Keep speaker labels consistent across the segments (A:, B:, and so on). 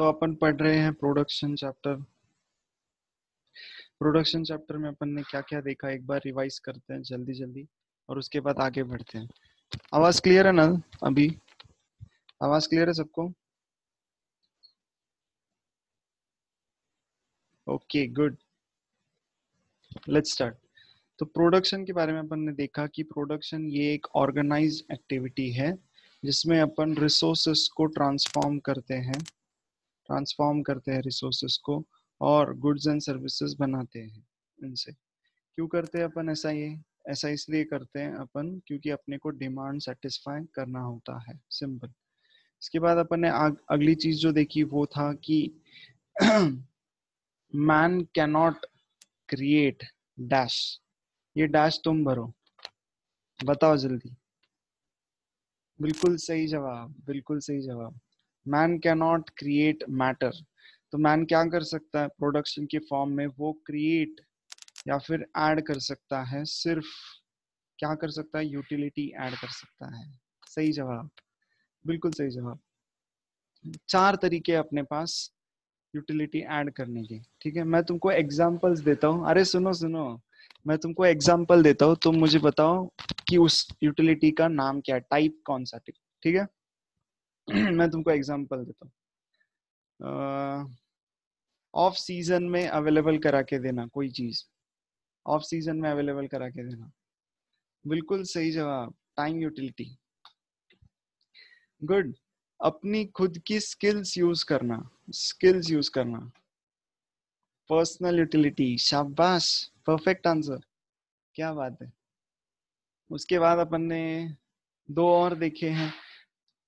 A: तो अपन पढ़ रहे हैं प्रोडक्शन चैप्टर प्रोडक्शन चैप्टर में अपन ने क्या क्या देखा एक बार रिवाइज करते हैं जल्दी जल्दी और उसके बाद आगे बढ़ते हैं आवाज क्लियर है ना अभी आवाज क्लियर है सबको ओके गुड लेट्स स्टार्ट तो प्रोडक्शन के बारे में अपन ने देखा कि प्रोडक्शन ये एक ऑर्गेनाइज एक्टिविटी है जिसमें अपन रिसोर्सेस को ट्रांसफॉर्म करते हैं ट्रांसफॉर्म करते हैं रिसोर्सेस को और गुड्स एंड सर्विसेज बनाते हैं उनसे क्यों करते हैं अपन ऐसा ये ऐसा इसलिए करते हैं अपन क्योंकि अपने को डिमांड सेटिस्फाई करना होता है सिंपल इसके बाद अपन ने अगली चीज जो देखी वो था कि मैन कैनॉट क्रिएट डैश ये डैश तुम भरो बताओ जल्दी बिल्कुल सही जवाब बिल्कुल सही जवाब man can not create matter तो मैन क्या कर सकता है प्रोडक्शन के फॉर्म में वो क्रिएट या फिर ऐड कर सकता है सिर्फ क्या कर सकता है यूटिलिटी ऐड कर सकता है सही जवाब बिल्कुल सही जवाब चार तरीके अपने पास यूटिलिटी ऐड करने के ठीक है मैं तुमको एग्जांपल्स देता हूँ अरे सुनो सुनो मैं तुमको एग्जांपल देता हूँ तुम मुझे बताओ कि उस यूटिलिटी का नाम क्या है टाइप कौन सा ठीक है मैं तुमको एग्जांपल देता हूँ ऑफ सीजन में अवेलेबल करा के देना कोई चीज ऑफ सीजन में अवेलेबल करा के देना बिल्कुल सही जवाब टाइम यूटिलिटी गुड अपनी खुद की स्किल्स यूज करना स्किल्स यूज करना पर्सनल यूटिलिटी शाबाश परफेक्ट आंसर क्या बात है उसके बाद अपन ने दो और देखे हैं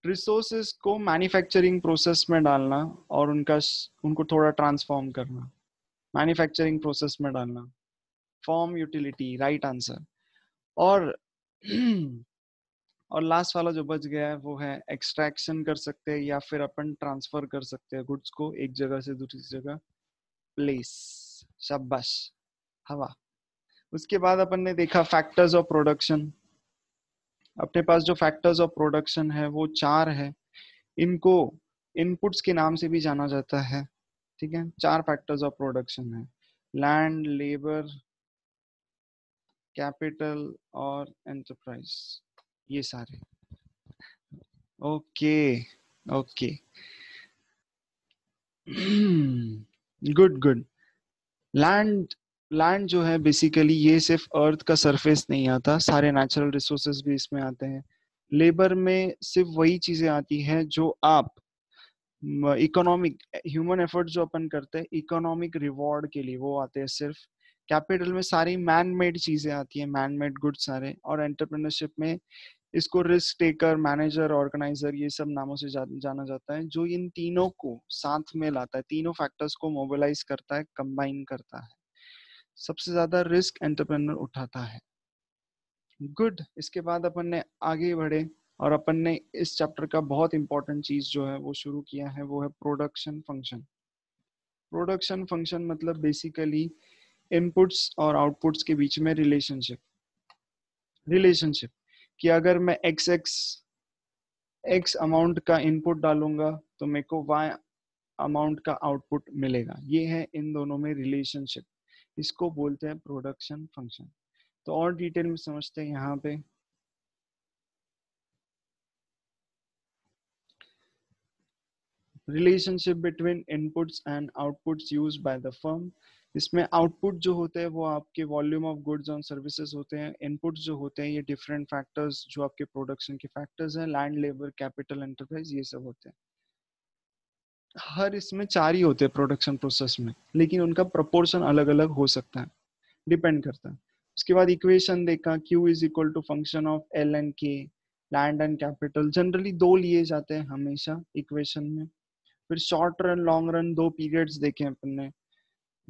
A: रिसोर्सेस को मैन्युफैक्चरिंग प्रोसेस में डालना और उनका उनको थोड़ा ट्रांसफॉर्म करना मैन्युफैक्चरिंग प्रोसेस में डालना फॉर्म यूटिलिटी राइट आंसर और और लास्ट वाला जो बच गया है वो है एक्सट्रैक्शन कर सकते हैं या फिर अपन ट्रांसफर कर सकते हैं गुड्स को एक जगह से दूसरी जगह प्लेस शाबाश हवा उसके बाद अपन ने देखा फैक्टर्स ऑफ प्रोडक्शन अपने पास जो फैक्टर्स ऑफ प्रोडक्शन है वो चार है इनको इनपुट्स के नाम से भी जाना जाता है ठीक है चार फैक्टर्स ऑफ प्रोडक्शन है लैंड लेबर कैपिटल और एंटरप्राइज ये सारे okay okay good good land plant जो है बेसिकली ये सिर्फ अर्थ का सरफेस नहीं आता सारे नेचुरल रिसोर्सेज भी इसमें आते हैं लेबर में सिर्फ वही चीजें आती हैं जो आप इकोनॉमिक ह्यूमन एफर्ट जो अपन करते हैं इकोनॉमिक रिवॉर्ड के लिए वो आते हैं सिर्फ कैपिटल में सारी मैन मेड चीजें आती हैं मैन मेड गुड सारे और एंटरप्रेन्योरशिप में इसको रिस्क टेकर मैनेजर ऑर्गेनाइजर ये सब नामों से जा, जाना जाता है जो इन तीनों को साथ में लाता है तीनों फैक्टर्स को मोबिलाइज करता है कंबाइन करता है सबसे ज्यादा रिस्क एंटरप्रेन्योर उठाता है गुड इसके बाद अपन ने आगे बढ़े और अपन ने इस चैप्टर का बहुत इंपॉर्टेंट चीज जो है वो शुरू किया है वो है प्रोडक्शन फंक्शन प्रोडक्शन फंक्शन मतलब बेसिकली इनपुट्स और आउटपुट्स के बीच में रिलेशनशिप रिलेशनशिप कि अगर मैं एक्स एक्स एक्स अमाउंट का इनपुट डालूंगा तो मेरे को वाई अमाउंट का आउटपुट मिलेगा ये है इन दोनों में रिलेशनशिप इसको बोलते हैं प्रोडक्शन फंक्शन तो और डिटेल में समझते हैं यहाँ पे relationship between inputs and outputs use by the firm इसमें आउटपुट जो होते हैं वो आपके volume of goods and services होते हैं इनपुट जो होते हैं ये डिफरेंट फैक्टर्स जो आपके प्रोडक्शन के फैक्टर्स हैं लैंड लेबर कैपिटल एंटरप्राइज ये सब होते हैं हर इसमें चार ही होते हैं प्रोडक्शन प्रोसेस में लेकिन उनका प्रपोर्शन अलग अलग हो सकता है डिपेंड करता है उसके बाद इक्वेशन देखा Q is equal to function of L and K land and capital generally दो लिए जाते हैं हमेशा इक्वेशन में फिर शॉर्ट रन लॉन्ग रन दो पीरियड्स देखे अपन ने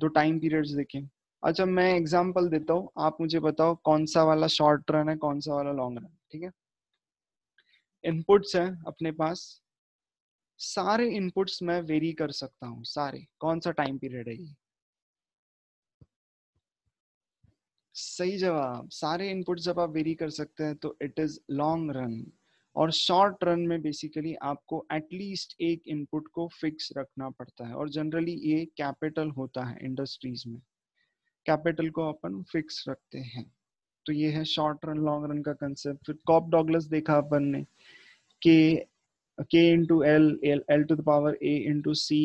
A: दो टाइम पीरियड्स देखे अच्छा मैं एग्जाम्पल देता हूँ आप मुझे बताओ कौन सा वाला शॉर्ट रन है कौन सा वाला लॉन्ग रन ठीक है इनपुट्स है अपने पास सारे इनपुट्स मैं वेरी कर सकता हूँ सारे कौन सा टाइम पीरियड है ये सही जवाब सारे इनपुट जब आप वेरी कर सकते हैं तो इट इज लॉन्ग रन और शॉर्ट रन में बेसिकली आपको एटलीस्ट एक इनपुट को फिक्स रखना पड़ता है और जनरली ये कैपिटल होता है इंडस्ट्रीज में कैपिटल को अपन फिक्स रखते हैं तो ये है शॉर्ट रन लॉन्ग रन का कंसेप्ट फिर कॉप डॉगलस देखा अपन ने कि k into L L L to the power A into C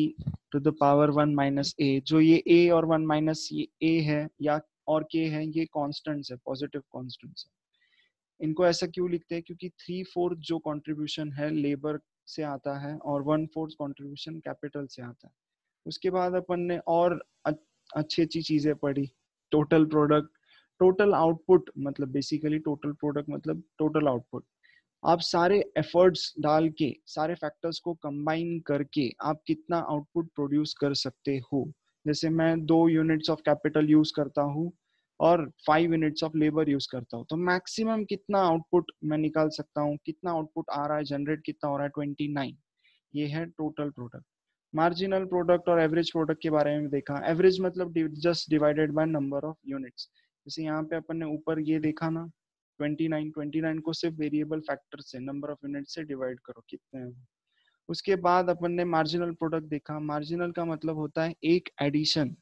A: to the power one minus A जो ये ए और वन माइनस ए है या और के है ये कॉन्स्टेंट्स है पॉजिटिव कॉन्स्टेंट्स है इनको ऐसा क्यों लिखते हैं क्योंकि थ्री फोर्थ जो कॉन्ट्रीब्यूशन है लेबर से आता है और वन फोर्थ कॉन्ट्रीब्यूशन कैपिटल से आता है उसके बाद अपन ने और अच्छी अच्छी चीजें पढ़ी टोटल प्रोडक्ट टोटल आउटपुट मतलब बेसिकली टोटल प्रोडक्ट मतलब टोटल आउटपुट आप सारे एफर्ट्स डाल के सारे फैक्टर्स को कंबाइन करके आप कितना आउटपुट प्रोड्यूस कर सकते हो जैसे मैं दो यूनिट्स ऑफ कैपिटल यूज करता हूँ और five units of labour use करता हूँ तो मैक्सिमम कितना आउटपुट मैं निकाल सकता हूँ कितना आउटपुट आ रहा है जनरेट कितना हो रहा है ट्वेंटी नाइन ये है टोटल प्रोडक्ट मार्जिनल प्रोडक्ट और एवरेज प्रोडक्ट के बारे में देखा एवरेज मतलब just divided by number of units जैसे यहाँ पे अपन ने ऊपर ये देखा ना 29 29 को सिर्फ वेरिएबल फैक्टर से नंबर ऑफ यूनिट से डिवाइड करो कितने हैं उसके बाद अपन ने मार्जिनल प्रोडक्ट देखा मार्जिनल का मतलब होता है एक एडिशन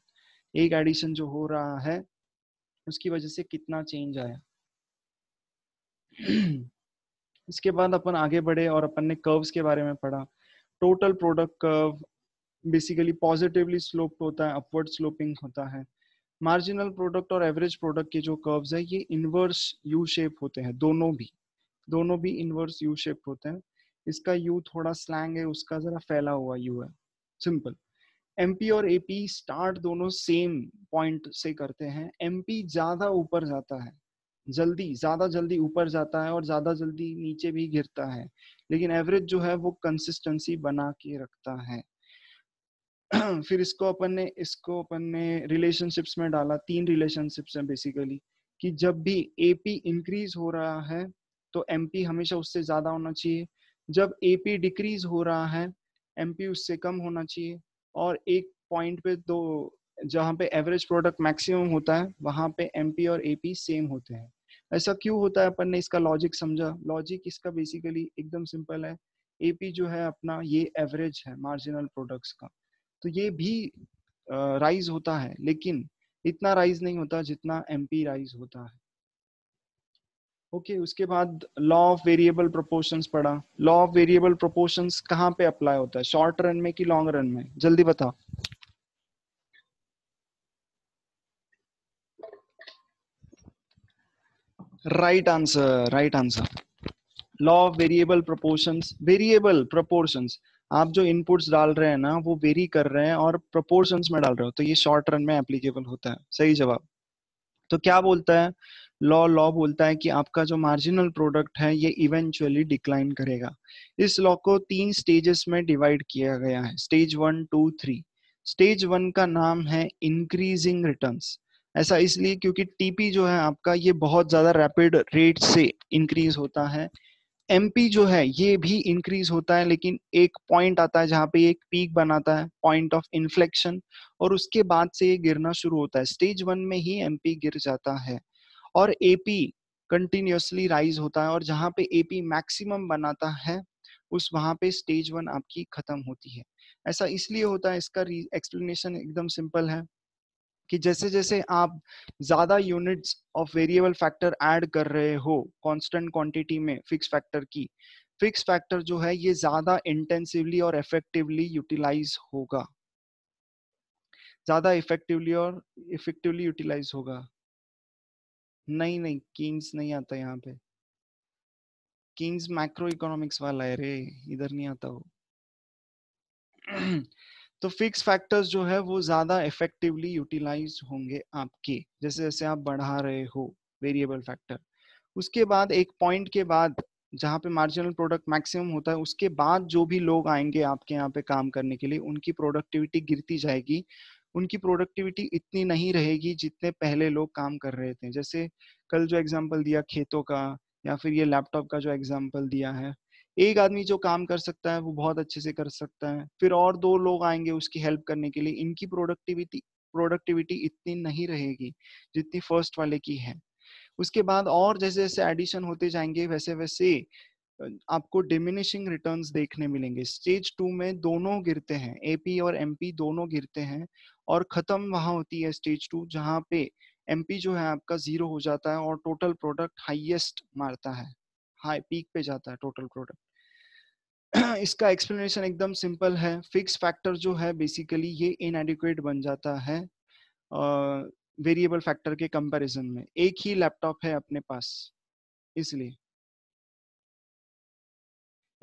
A: एक एडिशन जो हो रहा है उसकी वजह से कितना चेंज आया इसके बाद अपन आगे बढ़े और अपन ने कर्व्स के बारे में पढ़ा total product curve basically positively slope होता है अपवर्ड स्लोपिंग होता है मार्जिनल प्रोडक्ट और एवरेज प्रोडक्ट के जो कर्व्स है ये इनवर्स यू शेप होते हैं दोनों भी दोनों भी इनवर्स यू शेप होते हैं इसका यू थोड़ा स्लैंग है उसका जरा फैला हुआ यू है सिंपल एमपी और एपी स्टार्ट दोनों सेम पॉइंट से करते हैं एमपी ज्यादा ऊपर जाता है जल्दी ज्यादा जल्दी ऊपर जाता है और ज्यादा जल्दी नीचे भी गिरता है लेकिन एवरेज जो है वो कंसिस्टेंसी बना के रखता है फिर इसको अपन ने इसको अपन ने रिलेशनशिप्स में डाला तीन रिलेशनशिप्स हैं बेसिकली कि जब भी एपी इंक्रीज हो रहा है तो एमपी हमेशा उससे ज्यादा होना चाहिए जब एपी डिक्रीज हो रहा है एमपी उससे कम होना चाहिए और एक पॉइंट पे दो जहाँ पे एवरेज प्रोडक्ट मैक्सिमम होता है वहाँ पे एमपी और एपी सेम होते हैं ऐसा क्यों होता है अपन ने इसका लॉजिक समझा लॉजिक इसका बेसिकली एकदम सिंपल है एपी जो है अपना ये एवरेज है मार्जिनल प्रोडक्ट्स का तो ये भी राइज होता है लेकिन इतना राइज नहीं होता जितना एमपी राइज होता है ओके okay, उसके बाद लॉ ऑफ वेरिएबल प्रोपोर्शंस पढ़ा लॉ ऑफ वेरिएबल प्रोपोर्शंस कहाँ पे अप्लाई होता है शॉर्ट रन में कि लॉन्ग रन में जल्दी बताओ right answer right answer law of variable proportions variable proportions आप जो इनपुट्स डाल रहे हैं ना वो वेरी कर रहे हैं और प्रपोर्शन में डाल रहे हो तो ये शॉर्ट रन में एप्लीकेबल होता है सही जवाब तो क्या बोलता है लॉ लॉ बोलता है कि आपका जो मार्जिनल प्रोडक्ट है ये इवेंचुअली डिक्लाइन करेगा इस लॉ को तीन स्टेजेस में डिवाइड किया गया है stage one two three stage one का नाम है इंक्रीजिंग रिटर्न्स ऐसा इसलिए क्योंकि टीपी जो है आपका ये बहुत ज्यादा रैपिड रेट से इंक्रीज होता है एमपी जो है ये भी इंक्रीज होता है लेकिन एक पॉइंट आता है जहाँ पे एक पीक बनाता है पॉइंट ऑफ इन्फ्लेक्शन और उसके बाद से ये गिरना शुरू होता है स्टेज वन में ही एमपी गिर जाता है और एपी कंटिन्यूसली राइज होता है और जहाँ पे एपी मैक्सिमम बनाता है उस वहां पे स्टेज वन आपकी खत्म होती है ऐसा इसलिए होता है इसका एक्सप्लेनेशन एकदम सिंपल है कि जैसे जैसे आप ज़्यादा units of variable factor add कर रहे हो कांस्टेंट क्वांटिटी में फिक्स फैक्टर की फिक्स फैक्टर जो है ये ज़्यादा इंटेंसिवली और इफेक्टिवली यूटिलाइज होगा ज़्यादा इफेक्टिवली और इफेक्टिवली यूटिलाइज होगा नहीं नहीं किंग्स नहीं आता यहाँ पे किंग्स मैक्रो इकोनॉमिक्स वाला है रे इधर नहीं आता वो हाँ, तो फिक्स फैक्टर्स जो है वो ज़्यादा इफेक्टिवली यूटिलाइज होंगे आपके जैसे जैसे आप बढ़ा रहे हो वेरिएबल फैक्टर उसके बाद एक पॉइंट के बाद जहाँ पे मार्जिनल प्रोडक्ट मैक्सिमम होता है उसके बाद जो भी लोग आएंगे आपके यहाँ पे काम करने के लिए उनकी प्रोडक्टिविटी गिरती जाएगी उनकी प्रोडक्टिविटी इतनी नहीं रहेगी जितने पहले लोग काम कर रहे थे जैसे कल जो एग्जाम्पल दिया खेतों का या फिर ये लैपटॉप का जो एग्जाम्पल दिया है एक आदमी जो काम कर सकता है वो बहुत अच्छे से कर सकता है फिर और दो लोग आएंगे उसकी हेल्प करने के लिए इनकी प्रोडक्टिविटी प्रोडक्टिविटी इतनी नहीं रहेगी जितनी फर्स्ट वाले की है उसके बाद और जैसे जैसे एडिशन होते जाएंगे वैसे वैसे आपको डिमिनिशिंग रिटर्न्स देखने मिलेंगे स्टेज टू में दोनों गिरते हैं एपी और एमपी दोनों गिरते हैं और खत्म वहां होती है स्टेज टू जहाँ पे एमपी जो है आपका जीरो हो जाता है और टोटल प्रोडक्ट हाईएस्ट मारता है हाई पीक पे जाता है टोटल प्रोडक्ट इसका एक्सप्लेनेशन एकदम सिंपल है फिक्स फैक्टर जो है बेसिकली ये इनएडिक्वेट बन जाता है वेरिएबल फैक्टर के कंपैरिजन में एक ही लैपटॉप है अपने पास इसलिए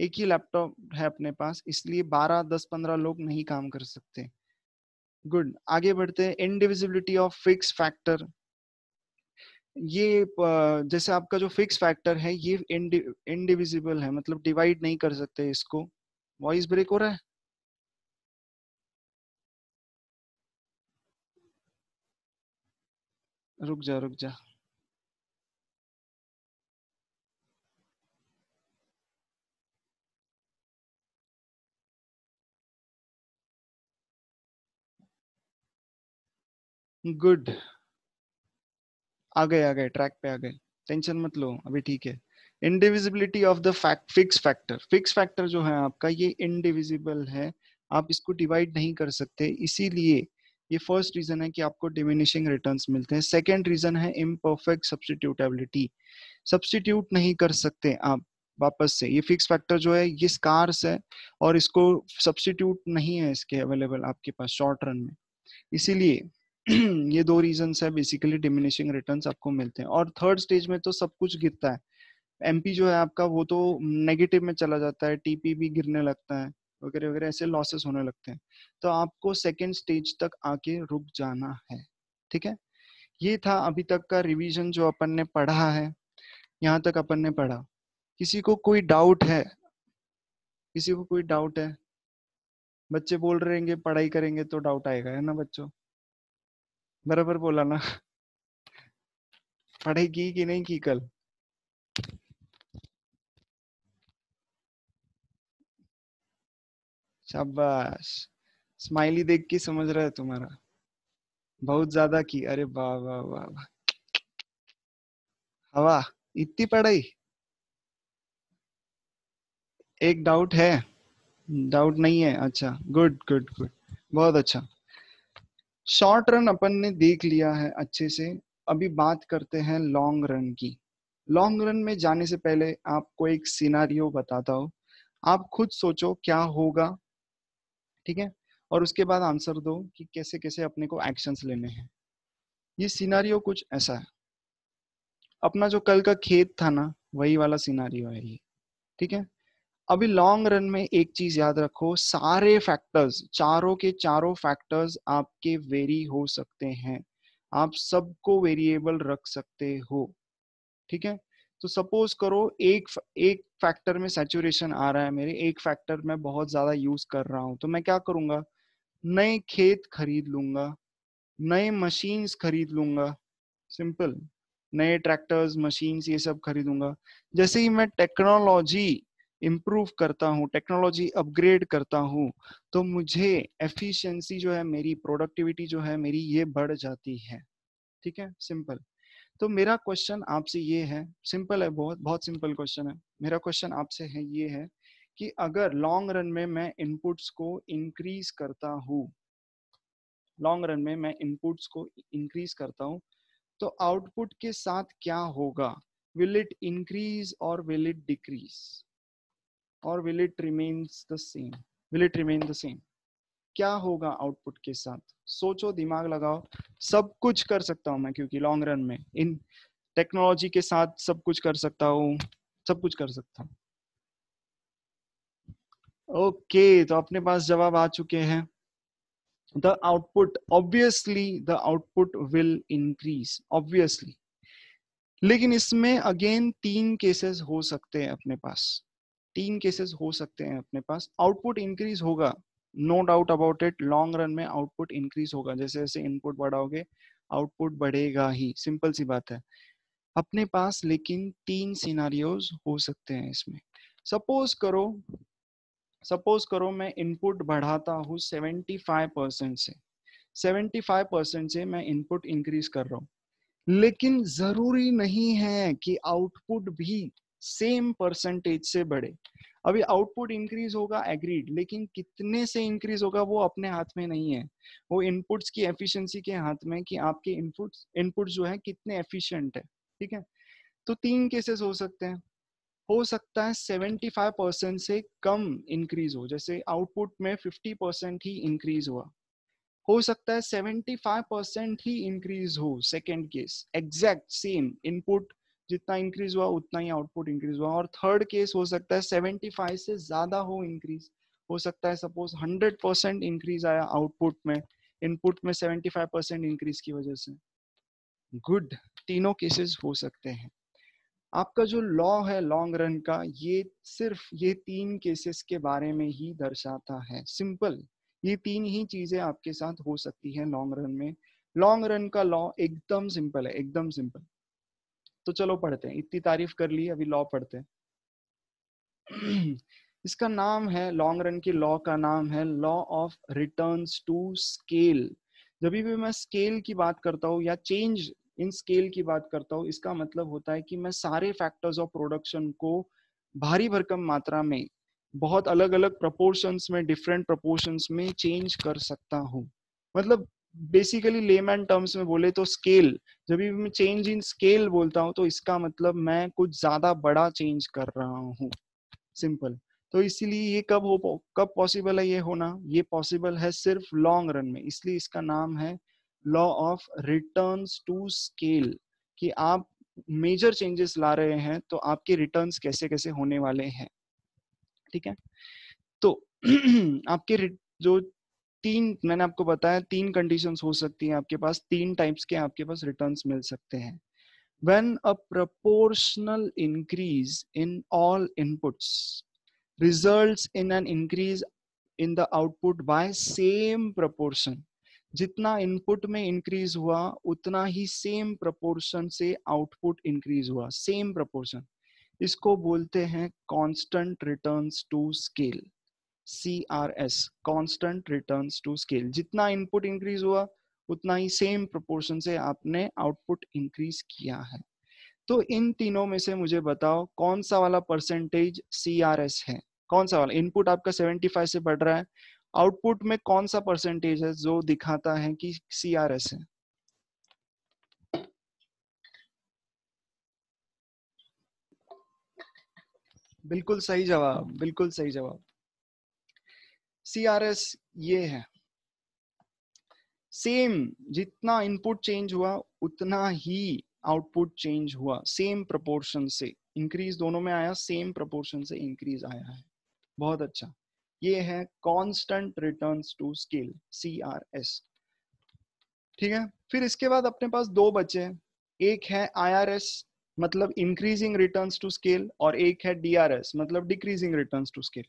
A: एक ही लैपटॉप है अपने पास इसलिए 12 10 15 लोग नहीं काम कर सकते गुड आगे बढ़ते हैं इनडिविजिबिलिटी ऑफ फिक्स फैक्टर ये जैसे आपका जो फिक्स फैक्टर है ये इनडिविजिबल है मतलब डिवाइड नहीं कर सकते इसको वॉइस ब्रेक हो रहा है रुक जा रुक जा गुड आ गए आ गए ट्रैक पे आ गए टेंशन मत लो अभी ठीक है indivisibility of the fact fix factor fix factor जो है आपका ये इनडिविजिबल है आप इसको डिवाइड नहीं कर सकते इसीलिए ये फर्स्ट रीजन है कि आपको डिमिनिशिंग रिटर्न्स मिलते हैं सेकंड रीजन है इम्परफेक्ट सब्सटीट्यूटेबिलिटी सब्सटीट्यूट नहीं कर सकते आप वापस से ये फिक्स फैक्टर जो है ये स्कार्स है और इसको सब्सटीट्यूट नहीं है इसके अवेलेबल आपके पास शॉर्ट रन में इसीलिए ये दो रीजन है बेसिकली डिमिनिशिंग रिटर्न आपको मिलते हैं और थर्ड स्टेज में तो सब कुछ गिरता है एमपी जो है आपका वो तो नेगेटिव में चला जाता है टीपी भी गिरने लगता है वगैरह वगैरह ऐसे लॉसेस होने लगते हैं तो आपको सेकेंड स्टेज तक आके रुक जाना है ठीक है ये था अभी तक का रिवीजन जो अपन ने पढ़ा है यहाँ तक अपन ने पढ़ा किसी को कोई डाउट है किसी को कोई डाउट है बच्चे बोल रहे पढ़ाई करेंगे तो डाउट आएगा है ना बच्चों बराबर बोला ना पढ़ेगी कि नहीं की कल शाबाश स्माइली देख के समझ रहा है तुम्हारा बहुत ज्यादा की अरे वाह वाह वाह वाह हवा इतनी पढ़ाई एक डाउट है डाउट नहीं है अच्छा गुड गुड गुड बहुत अच्छा शॉर्ट रन अपन ने देख लिया है अच्छे से अभी बात करते हैं लॉन्ग रन की लॉन्ग रन में जाने से पहले आपको एक सिनारियो बताता हो आप खुद सोचो क्या होगा ठीक है और उसके बाद आंसर दो कि कैसे कैसे अपने को एक्शंस लेने हैं ये सिनारियो कुछ ऐसा है अपना जो कल का खेत था ना वही वाला सिनारियो है ये ठीक है अभी लॉन्ग रन में एक चीज याद रखो सारे फैक्टर्स चारों के चारों फैक्टर्स आपके वेरी हो सकते हैं आप सबको वेरिएबल रख सकते हो ठीक है तो सपोज करो एक एक फैक्टर में सेचुरेशन आ रहा है मेरे एक फैक्टर में बहुत ज्यादा यूज कर रहा हूं तो मैं क्या करूंगा नए खेत खरीद लूंगा नए मशीन्स खरीद लूंगा सिंपल नए ट्रैक्टर्स मशीन्स ये सब खरीदूंगा जैसे ही मैं टेक्नोलॉजी इम्प्रूव करता हूँ टेक्नोलॉजी अपग्रेड करता हूँ तो मुझे एफिशिएंसी जो है मेरी प्रोडक्टिविटी जो है मेरी ये बढ़ जाती है ठीक है सिंपल तो मेरा क्वेश्चन आपसे ये है सिंपल है बहुत बहुत सिंपल क्वेश्चन है मेरा क्वेश्चन आपसे है ये है कि अगर लॉन्ग रन में मैं इनपुट्स को इंक्रीज करता हूँ लॉन्ग रन में मैं इनपुट्स को इंक्रीज करता हूँ तो आउटपुट के साथ क्या होगा विल इट इंक्रीज और विल इट डिक्रीज और will it remains the same will it remain the same क्या होगा आउटपुट के साथ सोचो दिमाग लगाओ सब कुछ कर सकता हूं मैं क्योंकि लॉन्ग रन में इन टेक्नोलॉजी के साथ सब कुछ कर सकता हूँ सब कुछ कर सकता हूं ओके okay, तो अपने पास जवाब आ चुके हैं the output obviously the output will increase obviously लेकिन इसमें अगेन तीन केसेस हो सकते हैं अपने पास तीन केसेस हो सकते हैं अपने पास आउटपुट इंक्रीज होगा no doubt about it long run में आउटपुट इंक्रीज होगा जैसे जैसे इनपुट बढ़ाओगे आउटपुट बढ़ेगा ही सिंपल सी बात है अपने पास लेकिन तीन सिनारियोज हो सकते हैं इसमें सपोज करो सपोज करो मैं इनपुट बढ़ाता हूँ सेवेंटी फाइव परसेंट से फाइव परसेंट से मैं इनपुट इंक्रीज कर रहा हूँ लेकिन जरूरी नहीं है कि आउटपुट भी सेम परसेंटेज से बढ़े अभी आउटपुट इंक्रीज होगा एग्रीड लेकिन कितने से इंक्रीज होगा वो अपने हाथ में नहीं है वो इनपुट्स की एफिशिएंसी के हाथ में कि आपके इनपुट्स इनपुट जो है कितने एफिशिएंट है ठीक है तो तीन केसेस हो सकते हैं हो सकता है 75 परसेंट से कम इंक्रीज हो जैसे आउटपुट में 50 परसेंट ही इंक्रीज हुआ हो सकता है 75 परसेंट ही इंक्रीज हो second case exact same input जितना इंक्रीज हुआ उतना ही आउटपुट इंक्रीज हुआ और थर्ड केस हो सकता है सेवेंटी फाइव से ज्यादा हो इंक्रीज हो सकता है सपोज हंड्रेड परसेंट इंक्रीज आया आउटपुट में इनपुट में सेवेंटी फाइव परसेंट इंक्रीज की वजह से गुड तीनों केसेस हो सकते हैं आपका जो लॉ है लॉन्ग रन का ये सिर्फ ये तीन केसेस के बारे में ही दर्शाता है सिंपल ये तीन ही चीजें आपके साथ हो सकती है लॉन्ग रन में लॉन्ग रन का लॉ एकदम सिंपल है एकदम सिंपल तो चलो पढ़ते हैं इतनी तारीफ कर ली अभी लॉ पढ़ते हैं इसका नाम है लॉन्ग रन की लॉ का नाम है law of return to scale जब भी मैं स्केल की बात करता हूँ या चेंज इन स्केल की बात करता हूँ इसका मतलब होता है कि मैं सारे फैक्टर्स ऑफ प्रोडक्शन को भारी भरकम मात्रा में बहुत अलग अलग प्रपोर्शन में डिफरेंट प्रपोर्शन में चेंज कर सकता हूँ मतलब बेसिकली लेमैन टर्म्स में बोले तो स्केल जब भी मैं चेंज इन स्केल बोलता हूँ तो इसका मतलब मैं कुछ ज्यादा बड़ा चेंज कर रहा हूँ सिंपल तो इसीलिए ये कब हो कब पॉसिबल है ये होना ये पॉसिबल है सिर्फ लॉन्ग रन में इसलिए इसका नाम है law of return to scale कि आप मेजर चेंजेस ला रहे हैं तो आपके रिटर्न कैसे कैसे होने वाले हैं ठीक है तो आपके जो तीन मैंने आपको बताया तीन कंडीशंस हो सकती हैं आपके पास तीन टाइप्स के आपके पास रिटर्न्स मिल सकते हैं when a proportional increase in all inputs results in an increase in the output by same proportion जितना इनपुट में इंक्रीज हुआ उतना ही सेम प्रपोर्शन से आउटपुट इंक्रीज हुआ सेम प्रपोर्शन इसको बोलते हैं constant returns to scale C R S constant return to scale जितना इनपुट इंक्रीज हुआ उतना ही सेम प्रोपोर्शन से आपने आउटपुट इंक्रीज किया है तो इन तीनों में से मुझे बताओ कौन सा वाला परसेंटेज सी आर एस है कौन सा वाला इनपुट आपका 75 से बढ़ रहा है आउटपुट में कौन सा परसेंटेज है जो दिखाता है कि सी आर एस है बिल्कुल सही जवाब बिल्कुल सही जवाब सी आर एस ये है सेम जितना इनपुट चेंज हुआ उतना ही आउटपुट चेंज हुआ सेम प्रपोर्शन से इंक्रीज दोनों में आया सेम प्रपोर्शन से इंक्रीज आया है बहुत अच्छा ये है constant return to scale C R S ठीक है फिर इसके बाद अपने पास दो बचे हैं एक है आई आर एस मतलब इंक्रीजिंग रिटर्न टू स्केल और एक है डी आर एस मतलब डिक्रीजिंग रिटर्न टू स्केल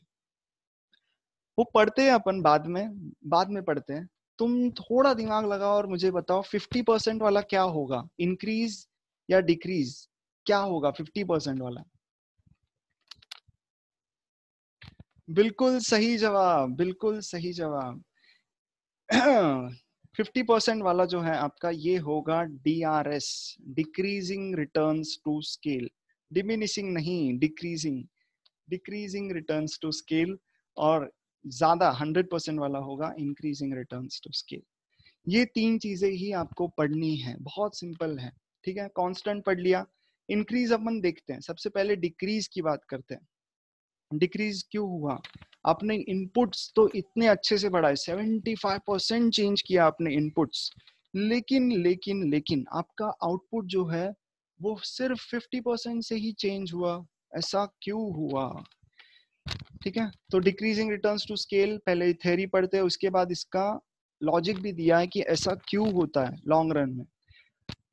A: वो पढ़ते हैं अपन बाद में बाद में पढ़ते हैं तुम थोड़ा दिमाग लगाओ और मुझे बताओ फिफ्टी परसेंट वाला क्या होगा इंक्रीज या डिक्रीज क्या होगा फिफ्टी परसेंट वाला बिल्कुल सही जवाब बिल्कुल सही जवाब फिफ्टी परसेंट वाला जो है आपका ये होगा D R S decreasing return to scale diminishing नहीं decreasing decreasing return to scale और ज्यादा हंड्रेड परसेंट वाला होगा इंक्रीजिंग रिटर्न टू स्केल ये तीन चीजें ही आपको पढ़नी है बहुत सिंपल है ठीक है कॉन्स्टेंट पढ़ लिया इंक्रीज अपन देखते हैं सबसे पहले डिक्रीज की बात करते हैं डिक्रीज क्यों हुआ आपने इनपुट्स तो इतने अच्छे से बढ़ाए सेवेंटी फाइव परसेंट चेंज किया आपने इनपुट्स लेकिन लेकिन लेकिन आपका आउटपुट जो है वो सिर्फ फिफ्टी परसेंट से ही चेंज हुआ ऐसा क्यों हुआ ठीक है तो डिक्रीजिंग रिटर्न टू स्केल पहले थेरी पढ़ते हैं उसके बाद इसका लॉजिक भी दिया है कि ऐसा क्यों होता है लॉन्ग रन में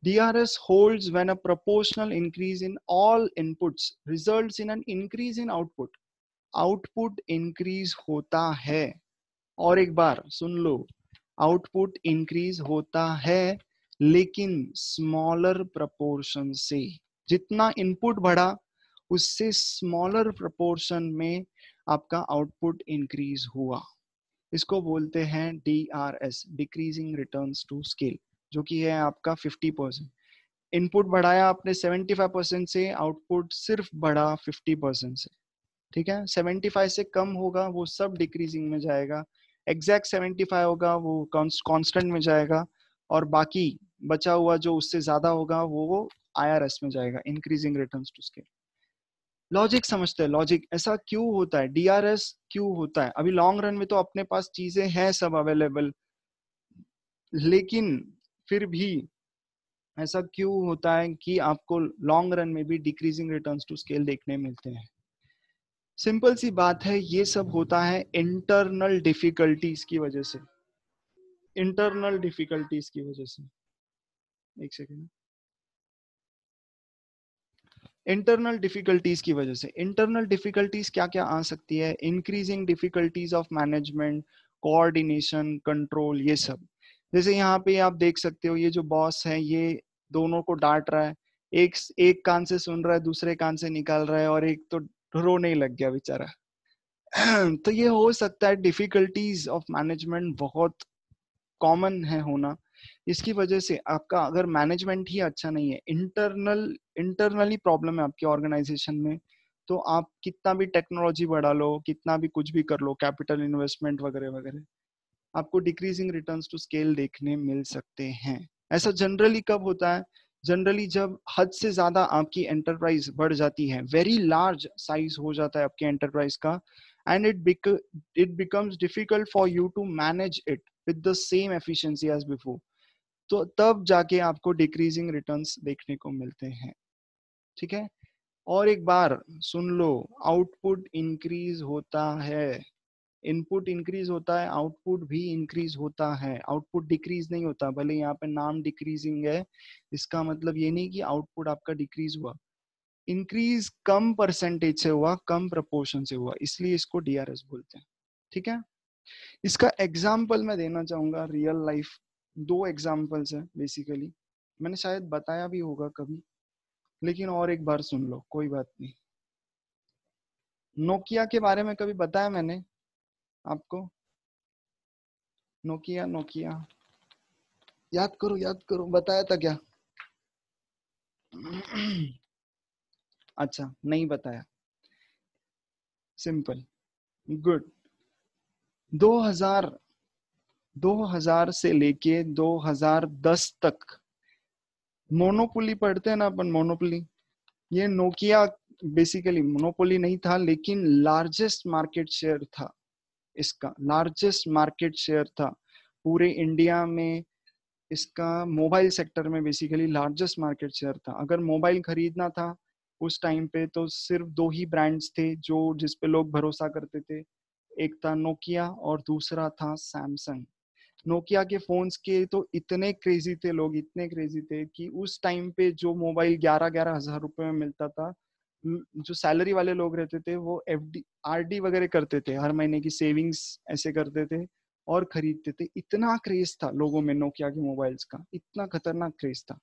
A: DRS holds when a proportional increase in all inputs results in an increase in output. Output increase होता है और एक बार सुन लो output increase होता है लेकिन smaller proportion से जितना input बढ़ा उससे स्मॉलर प्रपोर्शन में आपका आउटपुट इंक्रीज हुआ इसको बोलते हैं D R S decreasing return to scale जो कि है आपका 50 परसेंट इनपुट बढ़ाया आपने 75 परसेंट से आउटपुट सिर्फ बढ़ा 50 परसेंट से ठीक है 75 से कम होगा वो सब डिक्रीजिंग में जाएगा एग्जैक्ट 75 होगा वो कांस्टेंट में जाएगा और बाकी बचा हुआ जो उससे ज्यादा होगा वो वो आईआरएस में जाएगा increasing return to scale logic समझते हैं लॉजिक ऐसा क्यों होता है डीआरएस क्यों होता है अभी लॉन्ग रन में तो अपने पास चीजें हैं सब अवेलेबल लेकिन फिर भी ऐसा क्यों होता है कि आपको लॉन्ग रन में भी डिक्रीजिंग रिटर्न टू स्केल देखने मिलते हैं सिंपल सी बात है ये सब होता है इंटरनल डिफिकल्टीज की वजह से इंटरनल डिफिकल्टीज की वजह से एक सेकेंड इंटरनल डिफिकल्टीज की वजह से इंटरनल डिफिकल्टीज क्या क्या आ सकती है increasing difficulties of management coordination control ये सब जैसे यहाँ पे आप देख सकते हो ये जो बॉस है ये दोनों को डांट रहा है एक एक कान से सुन रहा है दूसरे कान से निकाल रहा है और एक तो रोने लग गया बेचारा तो ये हो सकता है डिफिकल्टीज ऑफ मैनेजमेंट बहुत कॉमन है होना इसकी वजह से आपका अगर मैनेजमेंट ही अच्छा नहीं है इंटरनल इंटरनली प्रॉब्लम है आपके ऑर्गेनाइजेशन में तो आप कितना भी टेक्नोलॉजी बढ़ा लो कितना भी कुछ भी कर लो कैपिटल इन्वेस्टमेंट वगैरह वगैरह आपको डिक्रीजिंग रिटर्न टू स्केल देखने मिल सकते हैं ऐसा जनरली कब होता है जनरली जब हद से ज्यादा आपकी एंटरप्राइज बढ़ जाती है वेरी लार्ज साइज हो जाता है आपके एंटरप्राइज का and it it becomes difficult for you to manage it with the same efficiency as before तो तब जाके आपको डिक्रीजिंग रिटर्न्स देखने को मिलते हैं ठीक है और एक बार सुन लो आउटपुट इंक्रीज होता है इनपुट इंक्रीज होता है आउटपुट भी इंक्रीज होता है आउटपुट डिक्रीज नहीं होता भले यहाँ पे नाम डिक्रीजिंग है इसका मतलब ये नहीं कि आउटपुट आपका डिक्रीज हुआ इंक्रीज कम परसेंटेज से हुआ कम प्रपोर्शन से हुआ इसलिए इसको डीआरएस बोलते हैं ठीक है इसका एग्जाम्पल मैं देना चाहूंगा रियल लाइफ दो एग्जाम्पल्स हैं बेसिकली मैंने शायद बताया भी होगा कभी लेकिन और एक बार सुन लो कोई बात नहीं नोकिया के बारे में कभी बताया मैंने आपको नोकिया नोकिया याद करो याद करो बताया था क्या अच्छा नहीं बताया सिंपल गुड 2000 से लेके 2010 तक मोनोपोली पढ़ते हैं ना अपन मोनोपोली ये नोकिया बेसिकली मोनोपोली नहीं था लेकिन लार्जेस्ट मार्केट शेयर था इसका लार्जेस्ट मार्केट शेयर था पूरे इंडिया में इसका मोबाइल सेक्टर में बेसिकली लार्जेस्ट मार्केट शेयर था अगर मोबाइल खरीदना था उस टाइम पे तो सिर्फ दो ही ब्रांड्स थे जो जिस पे लोग भरोसा करते थे एक था नोकिया और दूसरा था सैमसंग नोकिया के फोन्स के तो इतने क्रेजी थे लोग इतने क्रेजी थे कि उस टाइम पे जो मोबाइल ग्यारह ग्यारह हजार रुपए में मिलता था जो सैलरी वाले लोग रहते थे वो एफ डी आर डी वगैरह करते थे हर महीने की सेविंग्स ऐसे करते थे और खरीदते थे इतना क्रेज था लोगों में नोकिया के मोबाइल्स का इतना खतरनाक क्रेज था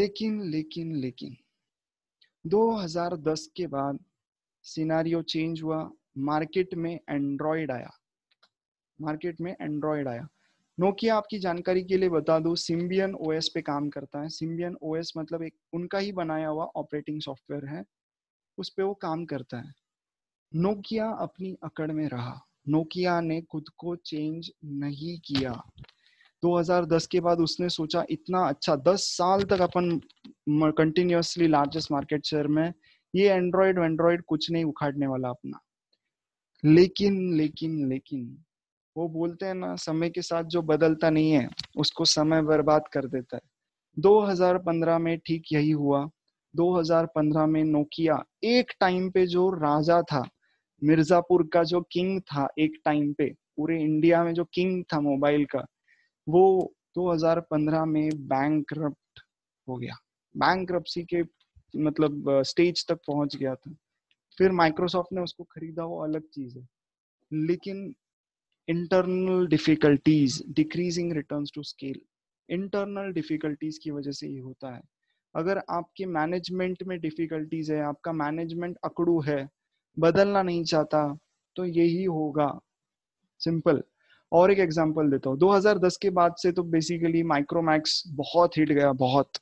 A: लेकिन लेकिन लेकिन 2010 के बाद सिनारियो चेंज हुआ मार्केट में एंड्रॉयड आया मार्केट में एंड्रॉयड आया नोकिया आपकी जानकारी के लिए बता दूं सिम्बियन ओएस पे काम करता है सिम्बियन ओएस मतलब एक उनका ही बनाया हुआ ऑपरेटिंग सॉफ्टवेयर है उस पर वो काम करता है नोकिया अपनी अकड़ में रहा नोकिया ने खुद को चेंज नहीं किया 2010 के बाद उसने सोचा इतना अच्छा 10 साल तक अपन कंटिन्यूसली लार्जेस्ट मार्केट शेयर में ये एंड्रॉयड एंड्रॉयड कुछ नहीं उखाड़ने वाला अपना लेकिन लेकिन लेकिन वो बोलते हैं ना समय के साथ जो बदलता नहीं है उसको समय बर्बाद कर देता है 2015 में ठीक यही हुआ 2015 में नोकिया एक टाइम पे जो राजा था मिर्जापुर का जो किंग था एक टाइम पे पूरे इंडिया में जो किंग था मोबाइल का वो 2015 में बैंक हो गया बैंक के मतलब स्टेज तक पहुंच गया था फिर माइक्रोसॉफ्ट ने उसको खरीदा वो अलग चीज है लेकिन internal difficulties decreasing return to scale internal difficulties की वजह से ये होता है अगर आपके मैनेजमेंट में डिफिकल्टीज है आपका मैनेजमेंट अकड़ू है बदलना नहीं चाहता तो यही होगा सिंपल और एक एग्जांपल देता हूँ 2010 के बाद से तो बेसिकली माइक्रोमैक्स बहुत हिट गया बहुत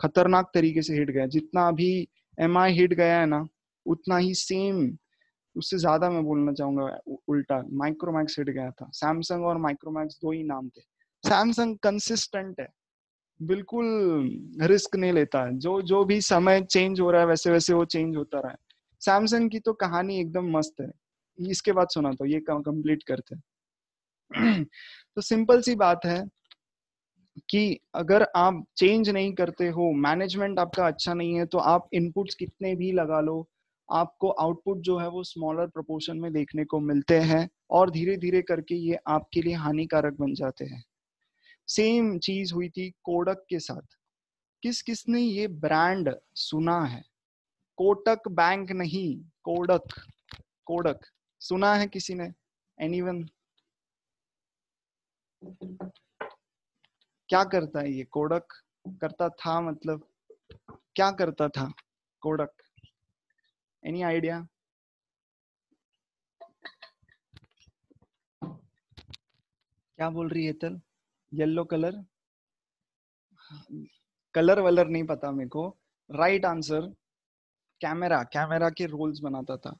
A: खतरनाक तरीके से हिट गया जितना भी एम हिट गया है ना उतना ही सेम उससे ज्यादा मैं बोलना चाहूंगा उल्टा माइक्रोमैक्स हिट गया था सैमसंग और माइक्रोमैक्स दो ही नाम थे सैमसंग कंसिस्टेंट है बिल्कुल रिस्क नहीं लेता जो जो भी समय चेंज हो रहा है वैसे वैसे वो चेंज होता रहा है सैमसंग की तो कहानी एकदम मस्त है इसके बाद सुना तो ये कंप्लीट करते हैं तो सिंपल सी बात है कि अगर आप चेंज नहीं करते हो मैनेजमेंट आपका अच्छा नहीं है तो आप इनपुट्स कितने भी लगा लो आपको आउटपुट जो है वो स्मॉलर प्रोपोर्शन में देखने को मिलते हैं और धीरे धीरे करके ये आपके लिए हानिकारक बन जाते हैं सेम चीज हुई थी कोडक के साथ किस किस ने ये ब्रांड सुना है कोटक बैंक नहीं कोडक कोडक सुना है किसी ने एनीवन क्या करता है ये कोडक करता था मतलब क्या करता था कोडक Any idea? क्या बोल रही है तल येलो कलर कलर वलर नहीं पता मेरे को राइट आंसर कैमरा कैमरा के रोल्स बनाता था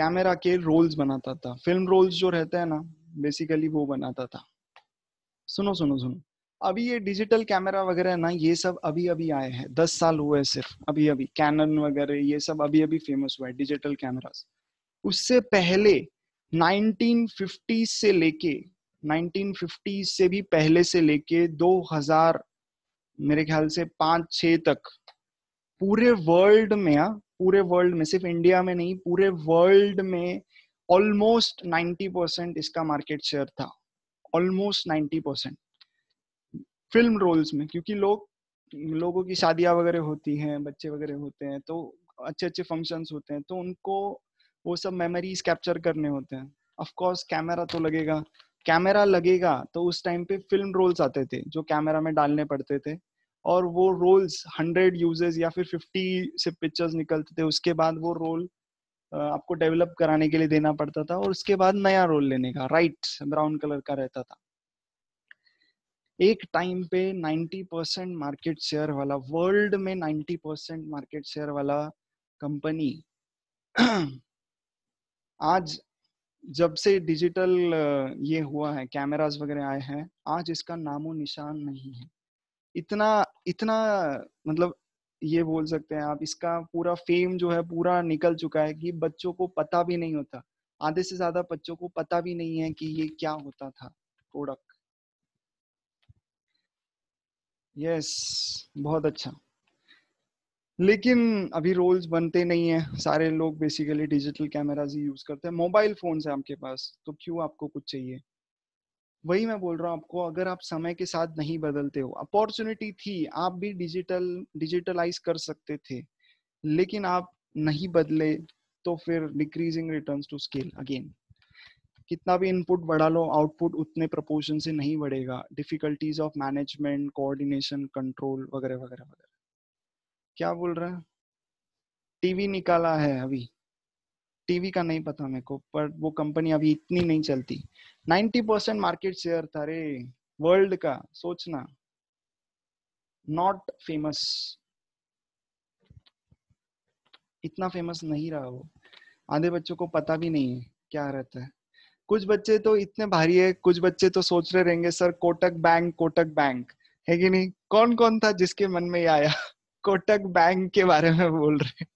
A: कैमरा के रोल्स बनाता था फिल्म रोल्स जो रहते हैं ना बेसिकली वो बनाता था सुनो सुनो सुनो अभी ये डिजिटल कैमरा वगैरह ना ये सब अभी अभी आए हैं दस साल हुए सिर्फ अभी अभी कैनन वगैरह ये सब अभी अभी फेमस हुआ है डिजिटल कैमरा उससे पहले 1950 से लेके 1950 से भी पहले से लेके 2000 मेरे ख्याल से पांच छ तक पूरे वर्ल्ड में आ, हाँ, पूरे वर्ल्ड में सिर्फ इंडिया में नहीं पूरे वर्ल्ड में ऑलमोस्ट 90 परसेंट इसका मार्केट शेयर था ऑलमोस्ट 90 परसेंट फिल्म रोल्स में क्योंकि लोग लोगों की शादियां वगैरह होती हैं बच्चे वगैरह होते हैं तो अच्छे अच्छे फंक्शंस होते हैं तो उनको वो सब मेमोरीज कैप्चर करने होते हैं ऑफ कोर्स कैमरा तो लगेगा कैमरा लगेगा तो उस टाइम पे फिल्म रोल्स आते थे जो कैमरा में डालने पड़ते थे और वो रोल्स हंड्रेड यूजेस या फिर फिफ्टी से पिक्चर्स निकलते थे उसके बाद वो रोल आपको डेवलप कराने के लिए देना पड़ता था और उसके बाद नया रोल लेने का राइट ब्राउन कलर का रहता था एक टाइम पे 90 परसेंट मार्केट शेयर वाला वर्ल्ड में 90 परसेंट मार्केट शेयर वाला कंपनी आज जब से डिजिटल ये हुआ है कैमरास वगैरह आए हैं आज इसका नामो निशान नहीं है इतना इतना मतलब ये बोल सकते हैं आप इसका पूरा फेम जो है पूरा निकल चुका है कि बच्चों को पता भी नहीं होता आधे से ज्यादा बच्चों को पता भी नहीं है कि ये क्या होता था प्रोडक्ट यस बहुत अच्छा लेकिन अभी रोल्स बनते नहीं है सारे लोग बेसिकली डिजिटल कैमराज ही यूज करते हैं मोबाइल फोन है आपके पास तो क्यों आपको कुछ चाहिए वही मैं बोल रहा हूँ आपको अगर आप समय के साथ नहीं बदलते हो अपॉर्चुनिटी थी आप भी डिजिटल डिजिटलाइज कर सकते थे लेकिन आप नहीं बदले तो फिर decreasing returns to scale again कितना भी इनपुट बढ़ा लो आउटपुट उतने प्रपोर्शन से नहीं बढ़ेगा difficulties of management coordination control वगैरह वगैरह वगैरह क्या बोल रहा है टीवी निकाला है अभी टीवी का नहीं पता मेरे को पर वो कंपनी अभी इतनी नहीं चलती 90 परसेंट मार्केट शेयर था रे वर्ल्ड का सोचना नॉट फेमस इतना फेमस नहीं रहा वो आधे बच्चों को पता भी नहीं है क्या रहता है कुछ बच्चे तो इतने भारी है कुछ बच्चे तो सोच रहे रहेंगे sir Kotak bank Kotak bank है कि नहीं कौन कौन था जिसके मन में ये आया कोटक बैंक के बारे में बोल रहे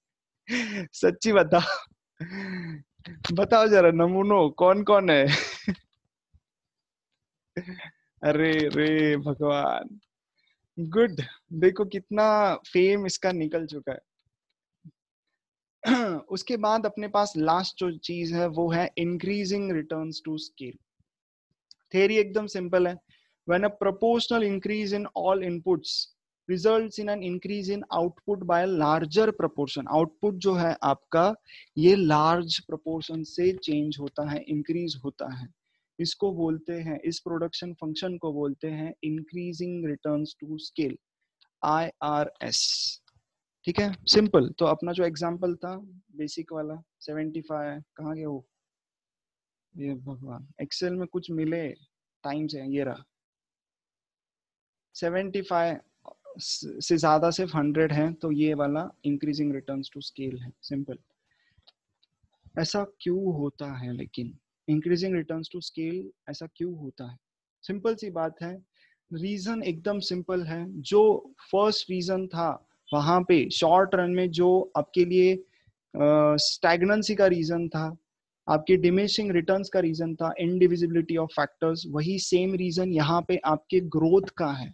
A: सच्ची बताओ बताओ जरा नमूनो कौन कौन है अरे रे भगवान गुड देखो कितना फेम इसका निकल चुका है उसके बाद अपने पास लास्ट जो चीज है वो है increasing return to scale theory एकदम सिंपल है when a proportional increase in all inputs result in an increase in output by larger proportion output जो है आपका ये लार्ज प्रपोर्शन से चेंज होता है इंक्रीज होता है इसको बोलते हैं इस प्रोडक्शन फंक्शन को बोलते हैं increasing return to scale I R S ठीक है सिंपल तो अपना जो एग्जाम्पल था बेसिक वाला सेवेंटी फाइव कहाँ गया वो ये भगवान एक्सेल में कुछ मिले टाइम से ये रहा सेवेंटी फाइव से ज्यादा सिर्फ हंड्रेड है तो ये वाला इंक्रीजिंग रिटर्न्स टू स्केल है सिंपल ऐसा क्यों होता है लेकिन इंक्रीजिंग रिटर्न्स टू स्केल ऐसा क्यों होता है सिंपल सी बात है रीजन एकदम सिंपल है जो फर्स्ट रीजन था वहां पे शॉर्ट रन में जो आपके लिए स्टैगनेंसी uh, का रीजन था आपके डिमिशिंग रिटर्न्स का रीजन था इनडिविजिबिलिटी ऑफ फैक्टर्स वही सेम रीजन यहाँ पे आपके ग्रोथ का है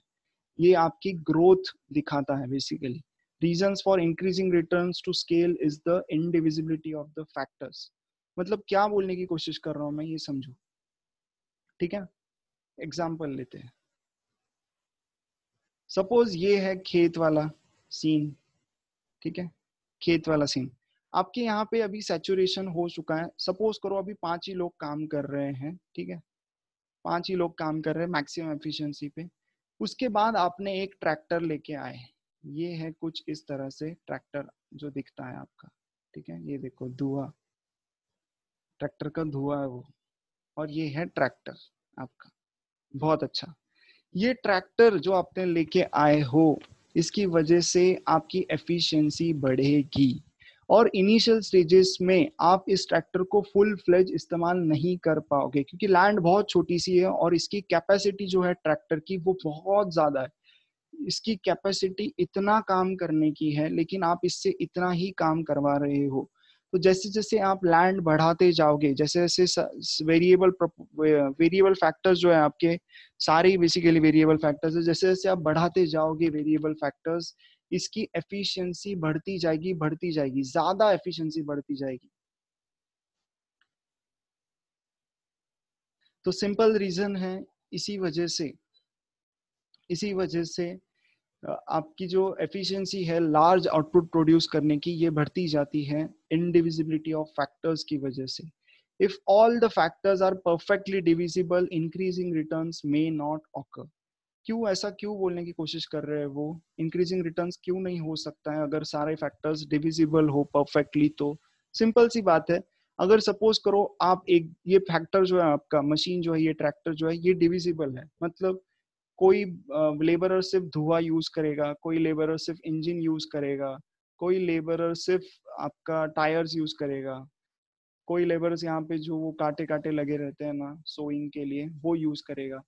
A: ये आपकी ग्रोथ दिखाता है basically reason for increasing return to scale is the indivisibility of the factors मतलब क्या बोलने की कोशिश कर रहा हूं मैं ये समझू ठीक है एग्जाम्पल लेते हैं सपोज ये है खेत वाला सीन ठीक है खेत वाला सीन आपके यहाँ पे अभी सेचुरेशन हो चुका है सपोज करो अभी पांच ही लोग काम कर रहे हैं ठीक है पांच ही लोग काम कर रहे हैं मैक्सिमम एफिशिएंसी पे उसके बाद आपने एक ट्रैक्टर लेके आए ये है कुछ इस तरह से ट्रैक्टर जो दिखता है आपका ठीक है ये देखो धुआ ट्रैक्टर का धुआं है वो और ये है ट्रैक्टर आपका बहुत अच्छा ये ट्रैक्टर जो आपने लेके आए हो इसकी वजह से आपकी एफिशिएंसी बढ़ेगी और इनिशियल स्टेजेस में आप इस ट्रैक्टर को फुल फ्लेज इस्तेमाल नहीं कर पाओगे क्योंकि लैंड बहुत छोटी सी है और इसकी कैपेसिटी जो है ट्रैक्टर की वो बहुत ज़्यादा है इसकी कैपेसिटी इतना काम करने की है लेकिन आप इससे इतना ही काम करवा रहे हो तो जैसे जैसे आप लैंड बढ़ाते जाओगे जैसे जैसे वेरिएबल वेरिएबल फैक्टर्स जो है आपके सारे बेसिकली वेरिएबल फैक्टर्स है जैसे जैसे आप बढ़ाते जाओगे वेरिएबल फैक्टर्स इसकी एफिशिएंसी बढ़ती जाएगी बढ़ती जाएगी ज्यादा एफिशिएंसी बढ़ती जाएगी तो सिंपल रीजन है इसी वजह से इसी वजह से आपकी जो एफिशिएंसी है लार्ज आउटपुट प्रोड्यूस करने की ये बढ़ती जाती है इनडिविजिबिलिटी ऑफ फैक्टर्स की वजह से if all the factors are perfectly divisible increasing returns may not occur क्यों ऐसा क्यों बोलने की कोशिश कर रहे हैं वो इंक्रीजिंग रिटर्न्स क्यों नहीं हो सकता है अगर सारे फैक्टर्स डिविजिबल हो परफेक्टली तो सिंपल सी बात है अगर सपोज करो आप एक ये फैक्टर जो है आपका मशीन जो है ये ट्रैक्टर जो है ये डिविजिबल है मतलब कोई लेबरर सिर्फ धुआं यूज करेगा कोई लेबरर सिर्फ इंजन यूज करेगा कोई लेबरर सिर्फ आपका टायर्स यूज करेगा कोई लेबरर्स यहाँ पे जो वो काटे काटे लगे रहते हैं ना सोइंग के लिए वो यूज करेगा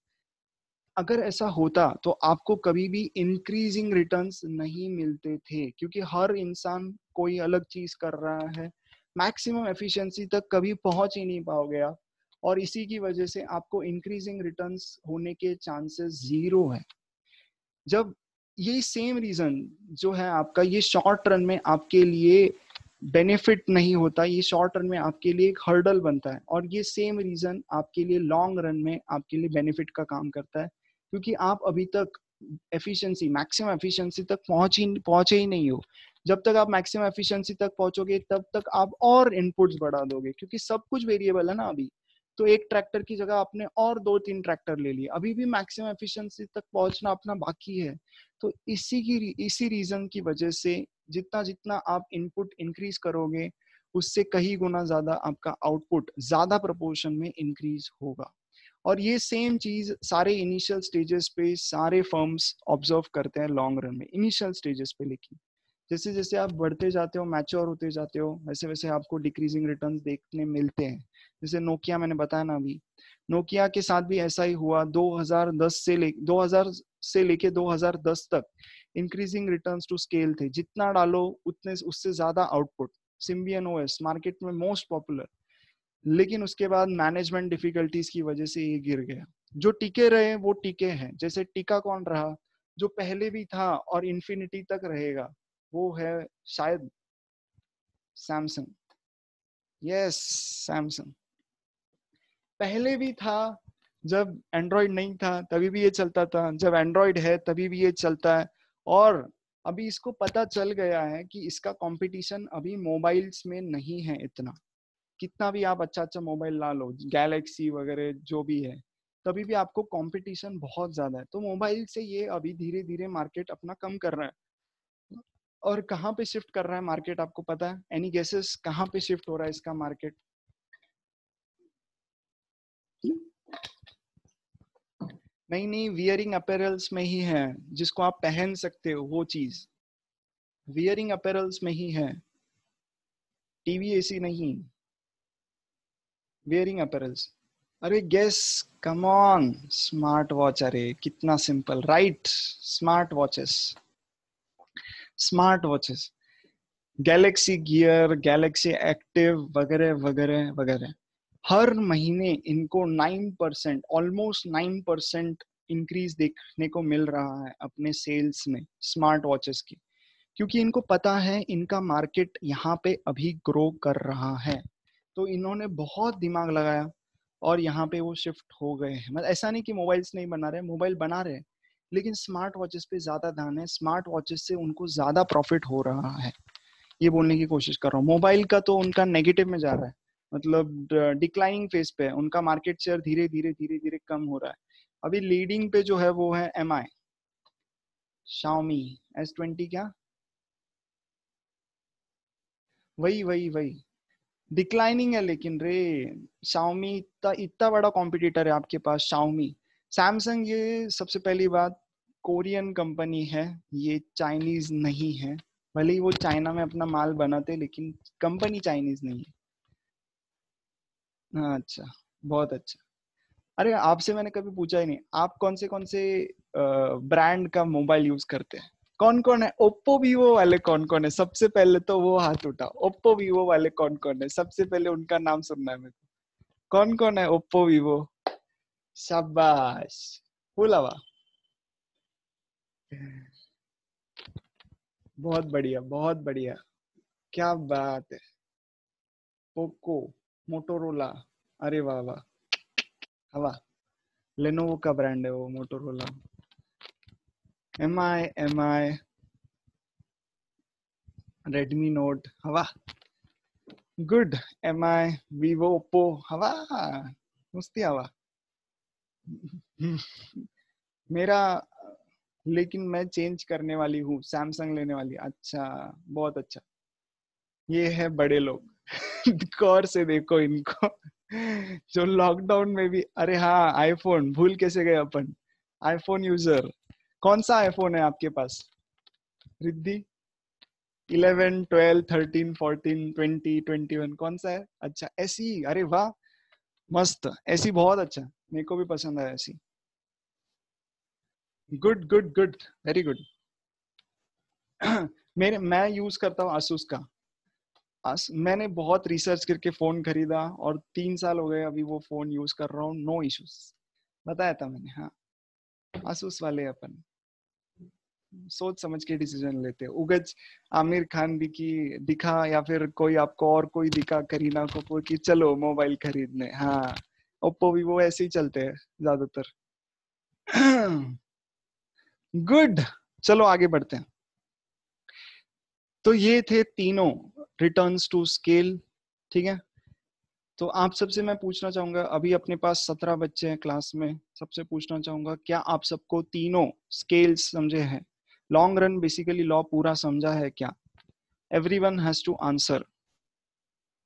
A: अगर ऐसा होता तो आपको कभी भी इंक्रीजिंग रिटर्न्स नहीं मिलते थे क्योंकि हर इंसान कोई अलग चीज कर रहा है मैक्सिमम एफिशिएंसी तक कभी पहुंच ही नहीं पाओगे आप और इसी की वजह से आपको इंक्रीजिंग रिटर्न होने के चांसेस जीरो है जब ये सेम रीजन जो है आपका ये शॉर्ट रन में आपके लिए बेनिफिट नहीं होता ये शॉर्ट रन में आपके लिए एक हर्डल बनता है और ये सेम रीजन आपके लिए लॉन्ग रन में आपके लिए बेनिफिट का काम करता है क्योंकि आप अभी तक एफिशिएंसी मैक्सिमम एफिशिएंसी तक पहुंच ही पहुंचे ही नहीं हो जब तक आप मैक्सिमम एफिशिएंसी तक पहुंचोगे तब तक आप और इनपुट्स बढ़ा दोगे क्योंकि सब कुछ वेरिएबल है ना अभी तो एक ट्रैक्टर की जगह आपने और दो तीन ट्रैक्टर ले लिए अभी भी मैक्सिमम एफिशिएंसी तक पहुंचना अपना बाकी है तो इसी की इसी रीजन की वजह से जितना जितना आप इनपुट इंक्रीज करोगे उससे कहीं गुना ज्यादा आपका आउटपुट ज्यादा प्रपोर्शन में इंक्रीज होगा और ये सेम चीज सारे इनिशियल स्टेजेस पे सारे फर्म्स ऑब्जर्व करते हैं लॉन्ग रन में इनिशियल स्टेजेस पे लेकिन जैसे जैसे आप बढ़ते जाते हो मैच्योर होते जाते हो वैसे वैसे आपको डिक्रीजिंग रिटर्न देखने मिलते हैं जैसे नोकिया मैंने बताया ना अभी नोकिया के साथ भी ऐसा ही हुआ 2010 से ले 2000 से लेके 2010 तक इंक्रीजिंग रिटर्न्स टू स्केल थे जितना डालो उतने उससे ज्यादा आउटपुट सिम्बियन ओएस मार्केट में मोस्ट पॉपुलर लेकिन उसके बाद मैनेजमेंट डिफिकल्टीज की वजह से ये गिर गया जो टीके रहे वो टीके हैं जैसे टीका कौन रहा जो पहले भी था और इन्फिनिटी तक रहेगा वो है शायद सैमसंग यस सैमसंग पहले भी था जब एंड्रॉयड नहीं था तभी भी ये चलता था जब एंड्रॉयड है तभी भी ये चलता है और अभी इसको पता चल गया है कि इसका कंपटीशन अभी मोबाइल्स में नहीं है इतना कितना भी आप अच्छा अच्छा मोबाइल ला लो गैलेक्सी वगैरह जो भी है तभी भी आपको कंपटीशन बहुत ज्यादा है तो मोबाइल से ये अभी धीरे धीरे मार्केट अपना कम कर रहा है और कहाँ पे शिफ्ट कर रहा है मार्केट आपको पता है एनी गेसेस कहाँ पे शिफ्ट हो रहा है इसका मार्केट नहीं नहीं वियरिंग अपेरल्स में ही है जिसको आप पहन सकते हो वो चीज वियरिंग अपेरल्स में ही है टीवी एसी नहीं वियरिंग अपेरल्स अरे guess come on smart watch अरे कितना simple right smart watches smart watches Galaxy Gear Galaxy Active वगैरह वगैरह वगैरह हर महीने इनको nine percent almost nine percent increase देखने को मिल रहा है अपने सेल्स में स्मार्ट वॉचेस की क्योंकि इनको पता है इनका मार्केट यहाँ पे अभी ग्रो कर रहा है तो इन्होंने बहुत दिमाग लगाया और यहाँ पे वो शिफ्ट हो गए हैं मतलब ऐसा नहीं कि मोबाइल्स नहीं बना रहे मोबाइल बना रहे लेकिन स्मार्ट वॉचेस पे ज़्यादा ध्यान है स्मार्ट वॉचेस से उनको ज़्यादा प्रॉफिट हो रहा है ये बोलने की कोशिश कर रहा हूँ मोबाइल का तो उनका नेगेटिव में जा रहा है मतलब डिक्लाइनिंग फेज पे है उनका मार्केट शेयर धीरे धीरे धीरे धीरे कम हो रहा है अभी लीडिंग पे जो है वो है M I Xiaomi S twenty क्या वही वही वही डिक्लाइनिंग है लेकिन रे शाओमी इतना इतना बड़ा कॉम्पिटिटर है आपके पास शाओमी सैमसंग ये सबसे पहली बात कोरियन कंपनी है ये चाइनीज नहीं है भले ही वो चाइना में अपना माल बनाते लेकिन कंपनी चाइनीज नहीं है हाँ, अच्छा बहुत अच्छा अरे आपसे मैंने कभी पूछा ही नहीं आप कौन से कौन से ब्रांड का मोबाइल यूज करते हैं कौन कौन है ओप्पो वीवो वाले कौन कौन है सबसे पहले तो वो हाथ उठा ओप्पो वीवो वाले कौन कौन है सबसे पहले उनका नाम सुनना है मेरे को कौन कौन है ओप्पो वीवो शाबाश बोला बहुत बढ़िया बहुत बढ़िया क्या बात है पोको मोटोरोला अरे वाह वाह हवा लेनोवो का ब्रांड है वो Motorola M I M I Redmi Note हवा good M I Vivo Oppo हवा मुस्ती हवा मेरा लेकिन मैं चेंज करने वाली हूँ सैमसंग लेने वाली अच्छा बहुत अच्छा ये है बड़े लोग गौर से देखो इनको जो लॉकडाउन में भी अरे हाँ आईफोन भूल कैसे गए अपन आईफोन यूजर कौन सा आईफोन है आपके पास Riddhi eleven twelve thirteen fourteen twenty twenty one कौन सा है अच्छा ऐसी अरे वाह मस्त ऐसी बहुत अच्छा मेरे को भी पसंद आया ऐसी good good good very good मेरे मैं यूज करता हूँ आसूस का आस, मैंने बहुत रिसर्च करके फोन खरीदा और तीन साल हो गए अभी वो फोन यूज कर रहा हूँ नो इश्यूज बताया था मैंने हाँ आसूस वाले अपन सोच समझ के डिसीजन लेते उगज आमिर खान भी की दिखा या फिर कोई आपको और कोई दिखा करीना को कि चलो मोबाइल खरीदने हाँ ओप्पो भी वो ऐसे ही चलते हैं ज्यादातर गुड चलो आगे बढ़ते हैं तो ये थे तीनों रिटर्न्स टू स्केल ठीक है तो आप सबसे मैं पूछना चाहूंगा अभी अपने पास सत्रह बच्चे हैं क्लास में सबसे पूछना चाहूंगा क्या आप सबको तीनों स्केल्स समझे हैं लॉन्ग रन बेसिकली लॉ पूरा समझा है क्या every one has to answer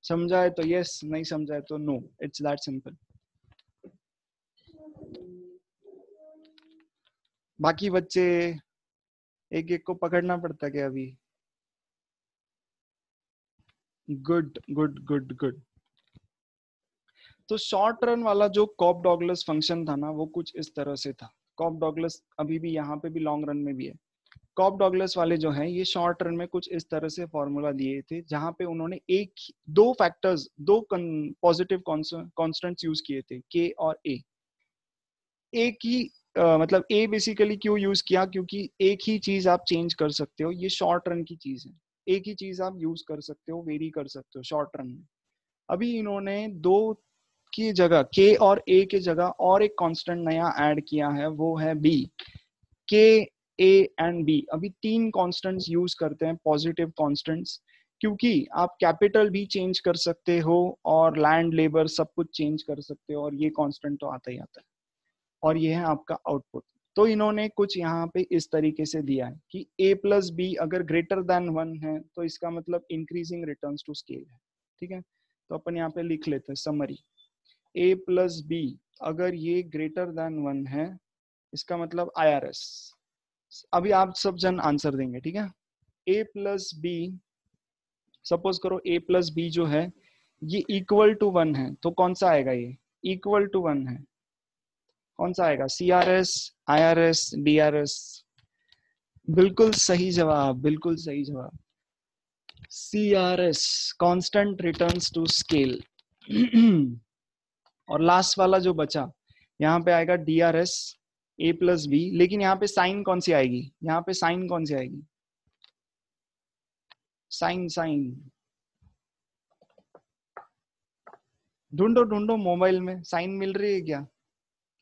A: समझा है तो यस yes, नहीं समझा है तो नो इट्स दैट सिंपल बाकी बच्चे एक एक को पकड़ना पड़ता क्या अभी गुड गुड गुड गुड तो शॉर्ट रन वाला जो कॉप डॉगलस फंक्शन था ना वो कुछ इस तरह से था कॉप डॉगलस अभी भी यहाँ पे भी लॉन्ग रन में भी है कॉप डॉगलस वाले जो हैं ये शॉर्ट रन में कुछ इस तरह से फॉर्मूला दिए थे जहां पे उन्होंने एक दो फैक्टर्स दो पॉजिटिव कॉन्स्टेंट्स यूज किए थे के और ए एक की मतलब ए बेसिकली क्यों यूज किया क्योंकि एक ही चीज आप चेंज कर सकते हो ये शॉर्ट रन की चीज है एक ही चीज आप यूज कर सकते हो वेरी कर सकते हो शॉर्ट रन में अभी इन्होंने दो की जगह के और ए के जगह और एक कांस्टेंट नया ऐड किया है वो है बी के ए एंड बी अभी तीन कांस्टेंट्स यूज करते हैं पॉजिटिव कांस्टेंट्स क्योंकि आप कैपिटल भी चेंज कर सकते हो और लैंड लेबर सब कुछ चेंज कर सकते हो और ये कांस्टेंट तो आता ही आता है और ये है आपका आउटपुट तो इन्होंने कुछ यहाँ पे इस तरीके से दिया है कि ए प्लस बी अगर ग्रेटर देन वन है तो इसका मतलब इंक्रीजिंग रिटर्न टू स्केल है ठीक है तो अपन यहाँ पे लिख लेते हैं समरी ए प्लस बी अगर ये ग्रेटर देन वन है इसका मतलब आई अभी आप सब जन आंसर देंगे ठीक है ए प्लस बी सपोज करो ए प्लस बी जो है ये इक्वल टू वन है तो कौन सा आएगा ये इक्वल टू वन है कौन सा आएगा C R S I R S D R S बिल्कुल सही जवाब बिल्कुल सही जवाब C R S constant return to scale और लास्ट वाला जो बचा यहाँ पे आएगा D R S A plus B लेकिन यहाँ पे साइन कौन सी आएगी यहाँ पे साइन कौन सी आएगी साइन साइन ढूंढो ढूंढो मोबाइल में साइन मिल रही है क्या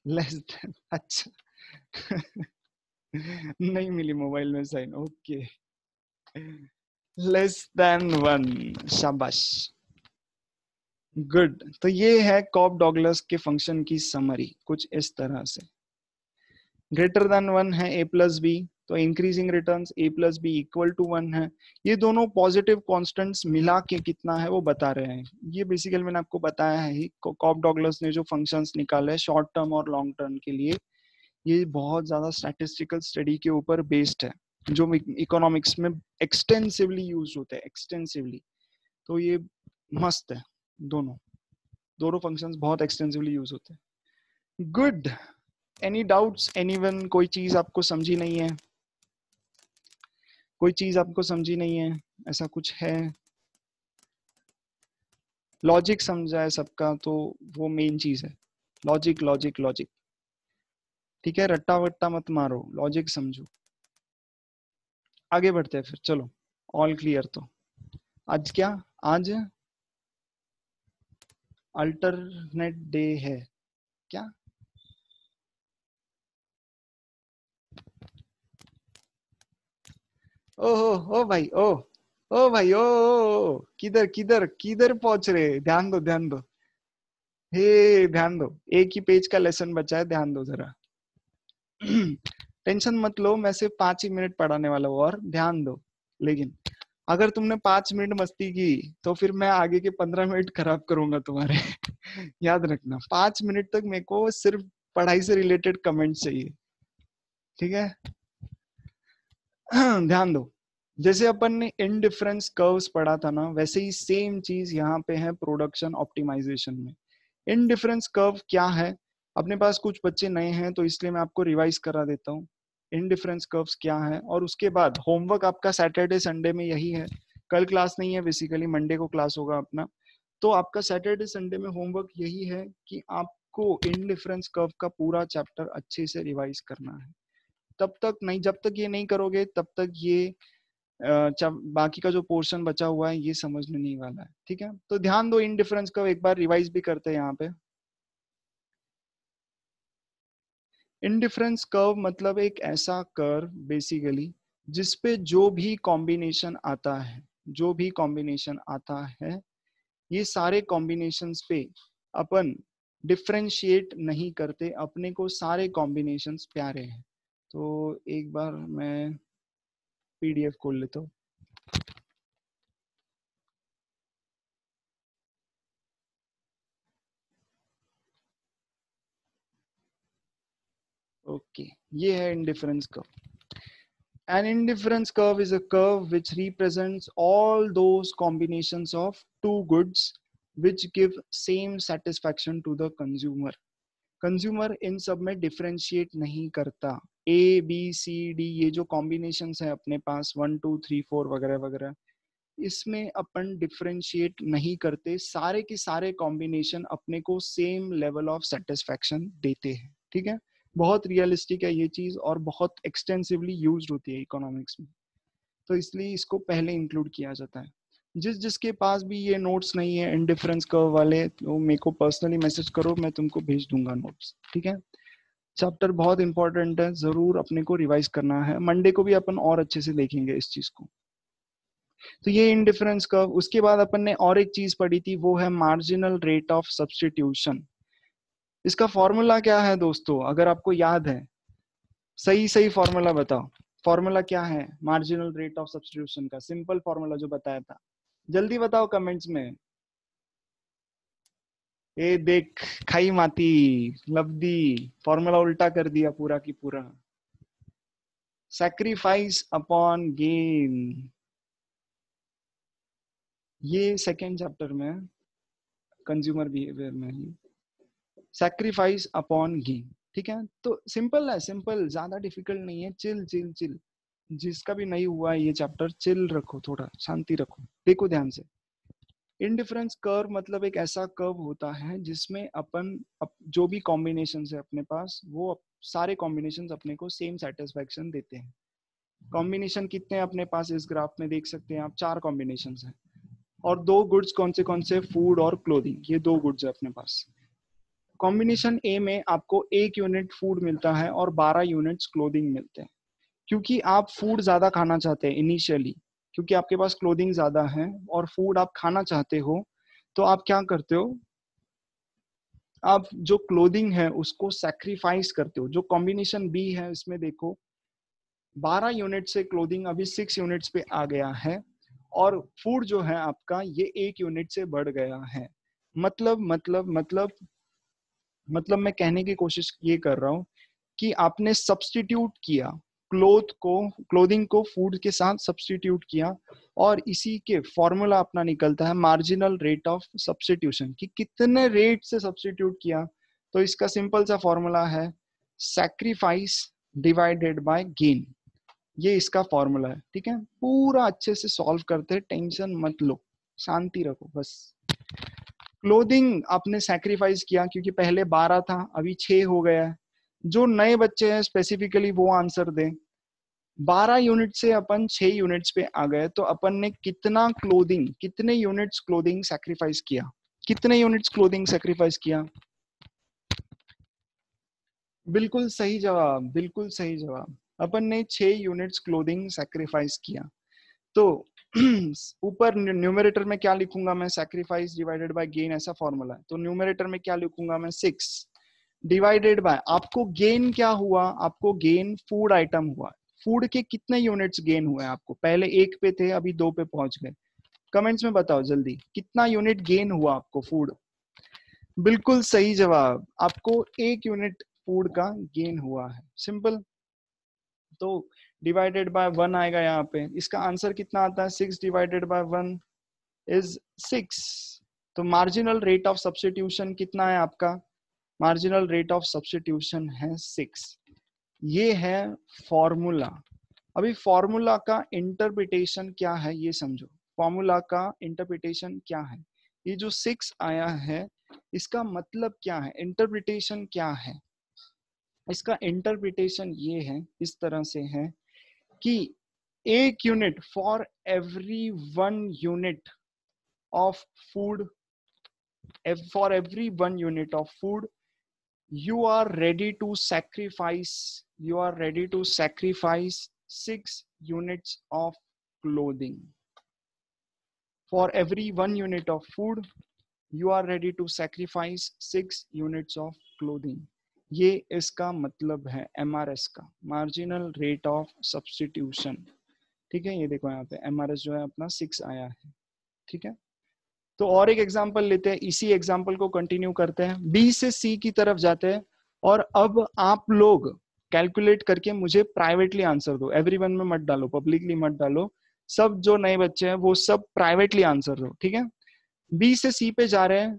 A: लेस देन अच्छा नहीं मिली मोबाइल में sign okay less than one शाबाश गुड तो ये है कॉप डॉगलस के फंक्शन की समरी कुछ इस तरह से ग्रेटर देन वन है ए प्लस बी तो increasing return A plus B equal to one है ये दोनों पॉजिटिव कॉन्स्टेंट्स मिला के कितना है वो बता रहे हैं ये बेसिकली मैंने आपको बताया है कॉप डॉगलर्स ने जो फंक्शन निकाले शॉर्ट टर्म और लॉन्ग टर्म के लिए ये बहुत ज्यादा स्टैटिस्टिकल स्टडी के ऊपर बेस्ड है जो इकोनॉमिक्स e- में एक्सटेंसिवली यूज होते हैं एक्सटेंसिवली तो ये मस्त है दोनों दोनों फंक्शंस बहुत एक्सटेंसिवली यूज होते हैं good any doubts any one कोई चीज आपको समझी नहीं है कोई चीज आपको समझी नहीं है ऐसा कुछ है लॉजिक समझा है सबका तो वो मेन चीज है लॉजिक लॉजिक लॉजिक ठीक है रट्टा वट्टा मत मारो लॉजिक समझो आगे बढ़ते हैं फिर चलो ऑल क्लियर तो आज क्या आज अल्टरनेट डे है क्या ओहो ओ भाई ओ ओ भाई ओ किधर किधर किधर पहुंच रहे ध्यान दो ध्यान दो हे ध्यान दो एक ही पेज का लेसन बचा है ध्यान दो जरा टेंशन मत लो मैं सिर्फ पांच ही मिनट पढ़ाने वाला हूँ और ध्यान दो लेकिन अगर तुमने पांच मिनट मस्ती की तो फिर मैं आगे के पंद्रह मिनट खराब करूंगा तुम्हारे याद रखना पांच मिनट तक मेरे को सिर्फ पढ़ाई से रिलेटेड कमेंट चाहिए ठीक है ध्यान दो जैसे अपन ने इनडिफरेंस कर्व्स पढ़ा था ना वैसे ही सेम चीज यहाँ पे है प्रोडक्शन ऑप्टिमाइजेशन में इनडिफरेंस कर्व क्या है अपने पास कुछ बच्चे नए हैं तो इसलिए मैं आपको रिवाइज करा देता हूँ इनडिफरेंस कर्व्स क्या है और उसके बाद होमवर्क आपका सैटरडे संडे में यही है कल क्लास नहीं है बेसिकली मंडे को क्लास होगा अपना तो आपका सैटरडे संडे में होमवर्क यही है कि आपको इनडिफरेंस कर्व का पूरा चैप्टर अच्छे से रिवाइज करना है तब तक नहीं जब तक ये नहीं करोगे तब तक ये बाकी का जो पोर्शन बचा हुआ है ये समझ में नहीं वाला है ठीक है तो ध्यान दो इन डिफरेंस को एक बार रिवाइज भी करते हैं यहाँ पे इनडिफरेंस कर्व मतलब एक ऐसा कर्व बेसिकली जिसपे जो भी कॉम्बिनेशन आता है जो भी कॉम्बिनेशन आता है ये सारे कॉम्बिनेशन पे अपन डिफ्रेंशिएट नहीं करते अपने को सारे कॉम्बिनेशन प्यारे हैं तो एक बार मैं पीडीएफ खोल लेता हूँ ओके okay, ये है indifference curve an indifference curve is a curve which represents all those combinations of two goods which give same satisfaction to the consumer consumer इन सब में डिफ्रेंशिएट नहीं करता ए बी सी डी ये जो combination है अपने पास वन टू थ्री फोर वगैरह वगैरह इसमें अपन डिफ्रेंशिएट नहीं करते सारे के सारे कॉम्बिनेशन अपने को सेम लेवल ऑफ सेटिस्फेक्शन देते हैं ठीक है बहुत रियलिस्टिक है ये चीज और बहुत एक्सटेंसिवली यूज होती है इकोनॉमिक्स में तो इसलिए इसको पहले इंक्लूड किया जाता है जिस जिसके पास भी ये नोट्स नहीं है इनडिफरेंस कर्व वाले तो मेरे को पर्सनली मैसेज करो मैं तुमको भेज दूंगा नोट्स ठीक है चैप्टर बहुत इंपॉर्टेंट है जरूर अपने को रिवाइज करना है मंडे को भी अपन और अच्छे से देखेंगे इस चीज को तो ये इनडिफरेंस कर्व उसके बाद अपन ने और एक चीज पढ़ी थी वो है मार्जिनल रेट ऑफ सब्सटीट्यूशन इसका फॉर्मूला क्या है दोस्तों अगर आपको याद है सही सही फॉर्मूला बताओ फॉर्मूला क्या है मार्जिनल रेट ऑफ सब्सटीट्यूशन का सिंपल फॉर्मूला जो बताया था जल्दी बताओ कमेंट्स में ए देख खाई माती लब्दी फॉर्मूला उल्टा कर दिया पूरा की पूरा sacrifice अपॉन गेन ये सेकेंड चैप्टर में कंज्यूमर बिहेवियर में ही सैक्रिफाइस अपॉन गेन ठीक है तो सिंपल है सिंपल ज्यादा डिफिकल्ट नहीं है चिल चिल चिल जिसका भी नहीं हुआ ये चैप्टर चिल रखो थोड़ा शांति रखो देखो ध्यान से इनडिफरेंस कर्व मतलब एक ऐसा कर्व होता है जिसमें अपन अप, जो भी कॉम्बिनेशन है अपने पास वो अप, सारे कॉम्बिनेशन अपने को सेम सेटिस्फेक्शन देते हैं कॉम्बिनेशन हम्म। कितने अपने पास इस ग्राफ में देख सकते हैं आप चार कॉम्बिनेशन है और दो गुड्स कौन से कौन से फूड और क्लोथिंग ये दो गुड्स है अपने पास कॉम्बिनेशन ए में आपको एक यूनिट फूड मिलता है और बारह यूनिट्स क्लोथिंग मिलते हैं क्योंकि आप फूड ज्यादा खाना चाहते हैं इनिशियली क्योंकि आपके पास क्लोदिंग ज्यादा है और फूड आप खाना चाहते हो तो आप क्या करते हो आप जो क्लोदिंग है उसको सेक्रीफाइस करते हो जो कॉम्बिनेशन बी है इसमें देखो 12 यूनिट से क्लोदिंग अभी 6 यूनिट्स पे आ गया है और फूड जो है आपका ये एक यूनिट से बढ़ गया है मतलब मतलब मतलब मतलब मैं कहने की कोशिश ये कर रहा हूं कि आपने सब्सटीट्यूट किया क्लोथ को क्लोथिंग को फूड के साथ सब्सटीट्यूट किया और इसी के फॉर्मूला अपना निकलता है मार्जिनल रेट ऑफ सब्सटीट्यूशन कि कितने रेट से सब्सटीट्यूट किया तो इसका सिंपल सा फॉर्मूला है सैक्रीफाइस डिवाइडेड बाय गेन ये इसका फॉर्मूला है ठीक है पूरा अच्छे से सॉल्व करते टेंशन मत लो शांति रखो बस क्लोथिंग आपने सेक्रीफाइस किया क्योंकि पहले बारह था अभी छः हो गया है जो नए बच्चे हैं स्पेसिफिकली वो आंसर दें 12 यूनिट से अपन 6 यूनिट्स पे आ गए तो अपन ने कितना क्लोदिंग कितने यूनिट्स क्लोदिंग सेक्रीफाइस किया कितने यूनिट्स क्लोदिंग सेक्रीफाइस किया बिल्कुल सही जवाब बिल्कुल सही जवाब अपन ने छह यूनिट्स क्लोदिंग सेक्रीफाइस किया तो ऊपर न्यूमरेटर में क्या लिखूंगा मैं सेक्रीफाइस डिवाइडेड बाय गेन ऐसा फॉर्मूला तो न्यूमरेटर में क्या लिखूंगा मैं सिक्स डिवाइडेड बाय आपको गेन क्या हुआ आपको गेन फूड आइटम हुआ फूड के कितने यूनिट्स गेन हुए आपको पहले एक पे थे अभी दो पे पहुंच गए कमेंट्स में बताओ जल्दी कितना यूनिट गेन हुआ आपको फूड बिल्कुल सही जवाब आपको एक यूनिट फूड का गेन हुआ है सिंपल तो डिवाइडेड बाय वन आएगा यहाँ पे इसका आंसर कितना आता है six divided by one is six तो मार्जिनल रेट ऑफ सब्सिट्यूशन कितना है आपका मार्जिनल रेट ऑफ सब्सटीट्यूशन है सिक्स ये है फॉर्मूला अभी फॉर्मूला का इंटरप्रिटेशन क्या है ये समझो फॉर्मूला का इंटरप्रिटेशन क्या है ये जो सिक्स आया है इसका मतलब क्या है इंटरप्रिटेशन क्या है इसका इंटरप्रिटेशन ये है इस तरह से है कि एक unit for every one unit of food for every one unit of food you are ready to sacrifice you are ready to sacrifice 6 units of clothing for every 1 unit of food you are ready to sacrifice 6 units of clothing ye iska matlab hai mrs ka marginal rate of substitution theek hai ye dekho yahan pe mrs jo hai apna six aaya hai theek hai तो और एक example लेते हैं इसी example को continue करते हैं B से सी की तरफ जाते हैं और अब आप लोग कैलकुलेट करके मुझे प्राइवेटली आंसर दो एवरी में मत डालो पब्लिकली मत डालो सब जो नए बच्चे हैं वो सब प्राइवेटली आंसर दो ठीक है बी से सी पे जा रहे हैं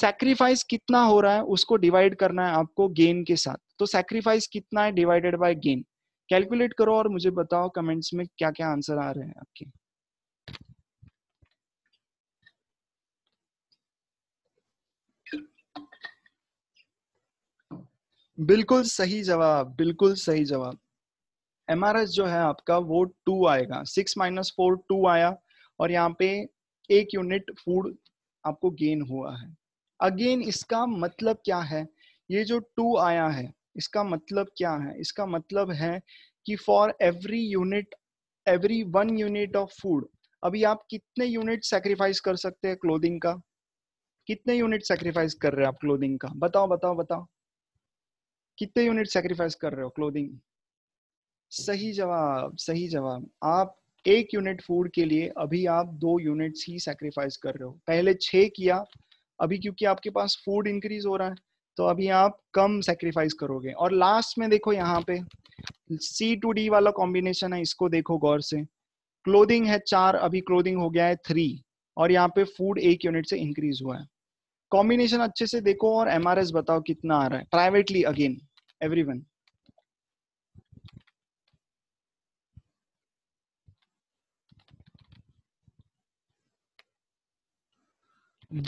A: सैक्रिफाइस कितना हो रहा है उसको डिवाइड करना है आपको गेन के साथ तो सैक्रिफाइस कितना है डिवाइडेड बाय गेन कैलकुलेट करो और मुझे बताओ कमेंट्स में क्या क्या आंसर आ रहे हैं आपके बिल्कुल सही जवाब बिल्कुल सही जवाब एम जो है आपका वो टू आएगा सिक्स माइनस फोर टू आया और यहाँ पे एक यूनिट फूड आपको गेन हुआ है अगेन इसका मतलब क्या है ये जो टू आया है इसका मतलब क्या है इसका मतलब है कि for every unit every one unit of food अभी आप कितने यूनिट सेक्रीफाइस कर सकते हैं क्लोदिंग का कितने यूनिट सेक्रीफाइस कर रहे हैं आप क्लोदिंग का बताओ बताओ बताओ कितने यूनिट सेक्रीफाइस कर रहे हो क्लोथिंग सही जवाब सही जवाब आप एक यूनिट फूड के लिए अभी आप दो यूनिट्स ही सेक्रीफाइस कर रहे हो पहले छ किया अभी क्योंकि आपके पास फूड इंक्रीज हो रहा है तो अभी आप कम सेक्रीफाइस करोगे और लास्ट में देखो यहाँ पे सी टू डी वाला कॉम्बिनेशन है इसको देखो गौर से क्लोदिंग है चार अभी क्लोदिंग हो गया है थ्री और यहाँ पे फूड एक यूनिट से इंक्रीज हुआ है कॉम्बिनेशन अच्छे से देखो और एमआरएस बताओ कितना आ रहा है प्राइवेटली अगेन everyone.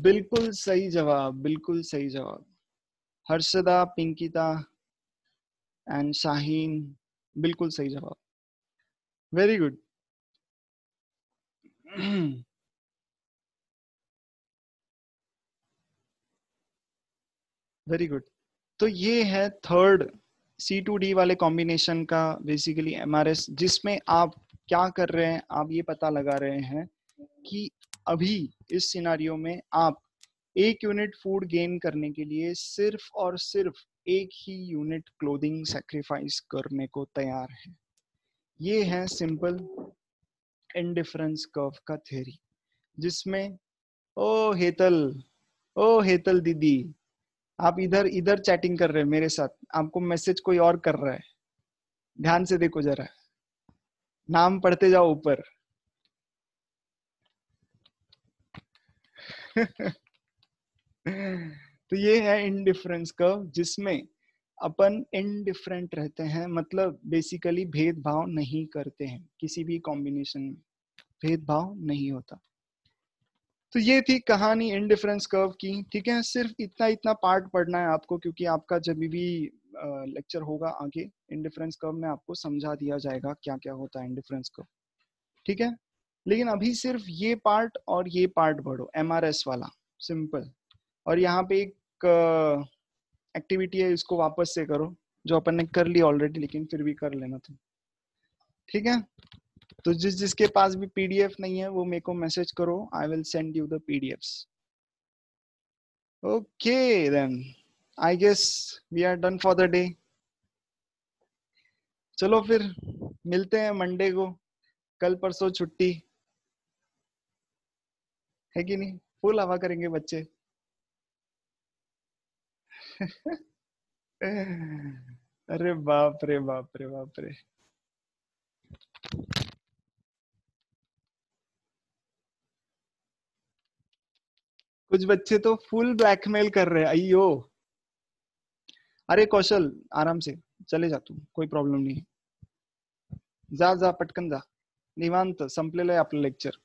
A: बिल्कुल सही जवाब बिल्कुल सही जवाब हर्षदा पिंकिता एंड शाहीन बिल्कुल सही जवाब वेरी गुड वेरी गुड तो ये है थर्ड सी टू डी वाले कॉम्बिनेशन का बेसिकली एम आर एस जिसमें आप क्या कर रहे हैं आप ये पता लगा रहे हैं कि अभी इस सिनारियों में आप एक यूनिट फूड गेन करने के लिए सिर्फ और सिर्फ एक ही यूनिट क्लोथिंग सेक्रीफाइस करने को तैयार है ये है सिंपल इनडिफरेंस कर्व का थ्योरी जिसमें ओ हेतल ओ हेतल दीदी आप इधर इधर चैटिंग कर रहे हैं मेरे साथ आपको मैसेज कोई और कर रहा है ध्यान से देखो जरा नाम पढ़ते जाओ ऊपर तो ये है इनडिफरेंस कर्व जिसमें अपन इनडिफरेंट रहते हैं मतलब बेसिकली भेदभाव नहीं करते हैं किसी भी कॉम्बिनेशन में भेदभाव नहीं होता तो ये थी कहानी इनडिफरेंस कर्व की ठीक है सिर्फ इतना इतना पार्ट पढ़ना है आपको क्योंकि आपका जब भी लेक्चर होगा आगे इनडिफरेंस कर्व में आपको समझा दिया जाएगा क्या क्या होता है इनडिफरेंस कर्व ठीक है लेकिन अभी सिर्फ ये पार्ट और ये पार्ट पढ़ो एम वाला सिंपल और यहाँ पे एक एक्टिविटी है इसको वापस से करो जो अपन ने कर ली ऑलरेडी लेकिन फिर भी कर लेना था ठीक है तो जिस जिसके पास भी पीडीएफ नहीं है वो मेरे को मैसेज करो I will send you the PDFs okay then I guess we are done for the day चलो फिर मिलते हैं मंडे को कल परसों छुट्टी है कि नहीं फुल हवा करेंगे बच्चे अरे बाप रे बाप रे बाप रे कुछ बच्चे तो फुल ब्लैकमेल कर रहे हैं अयो अरे कौशल आराम से चले जा तू कोई प्रॉब्लम नहीं जा जा पटकन जा निवांत संपले लेक्चर ले लेक्चर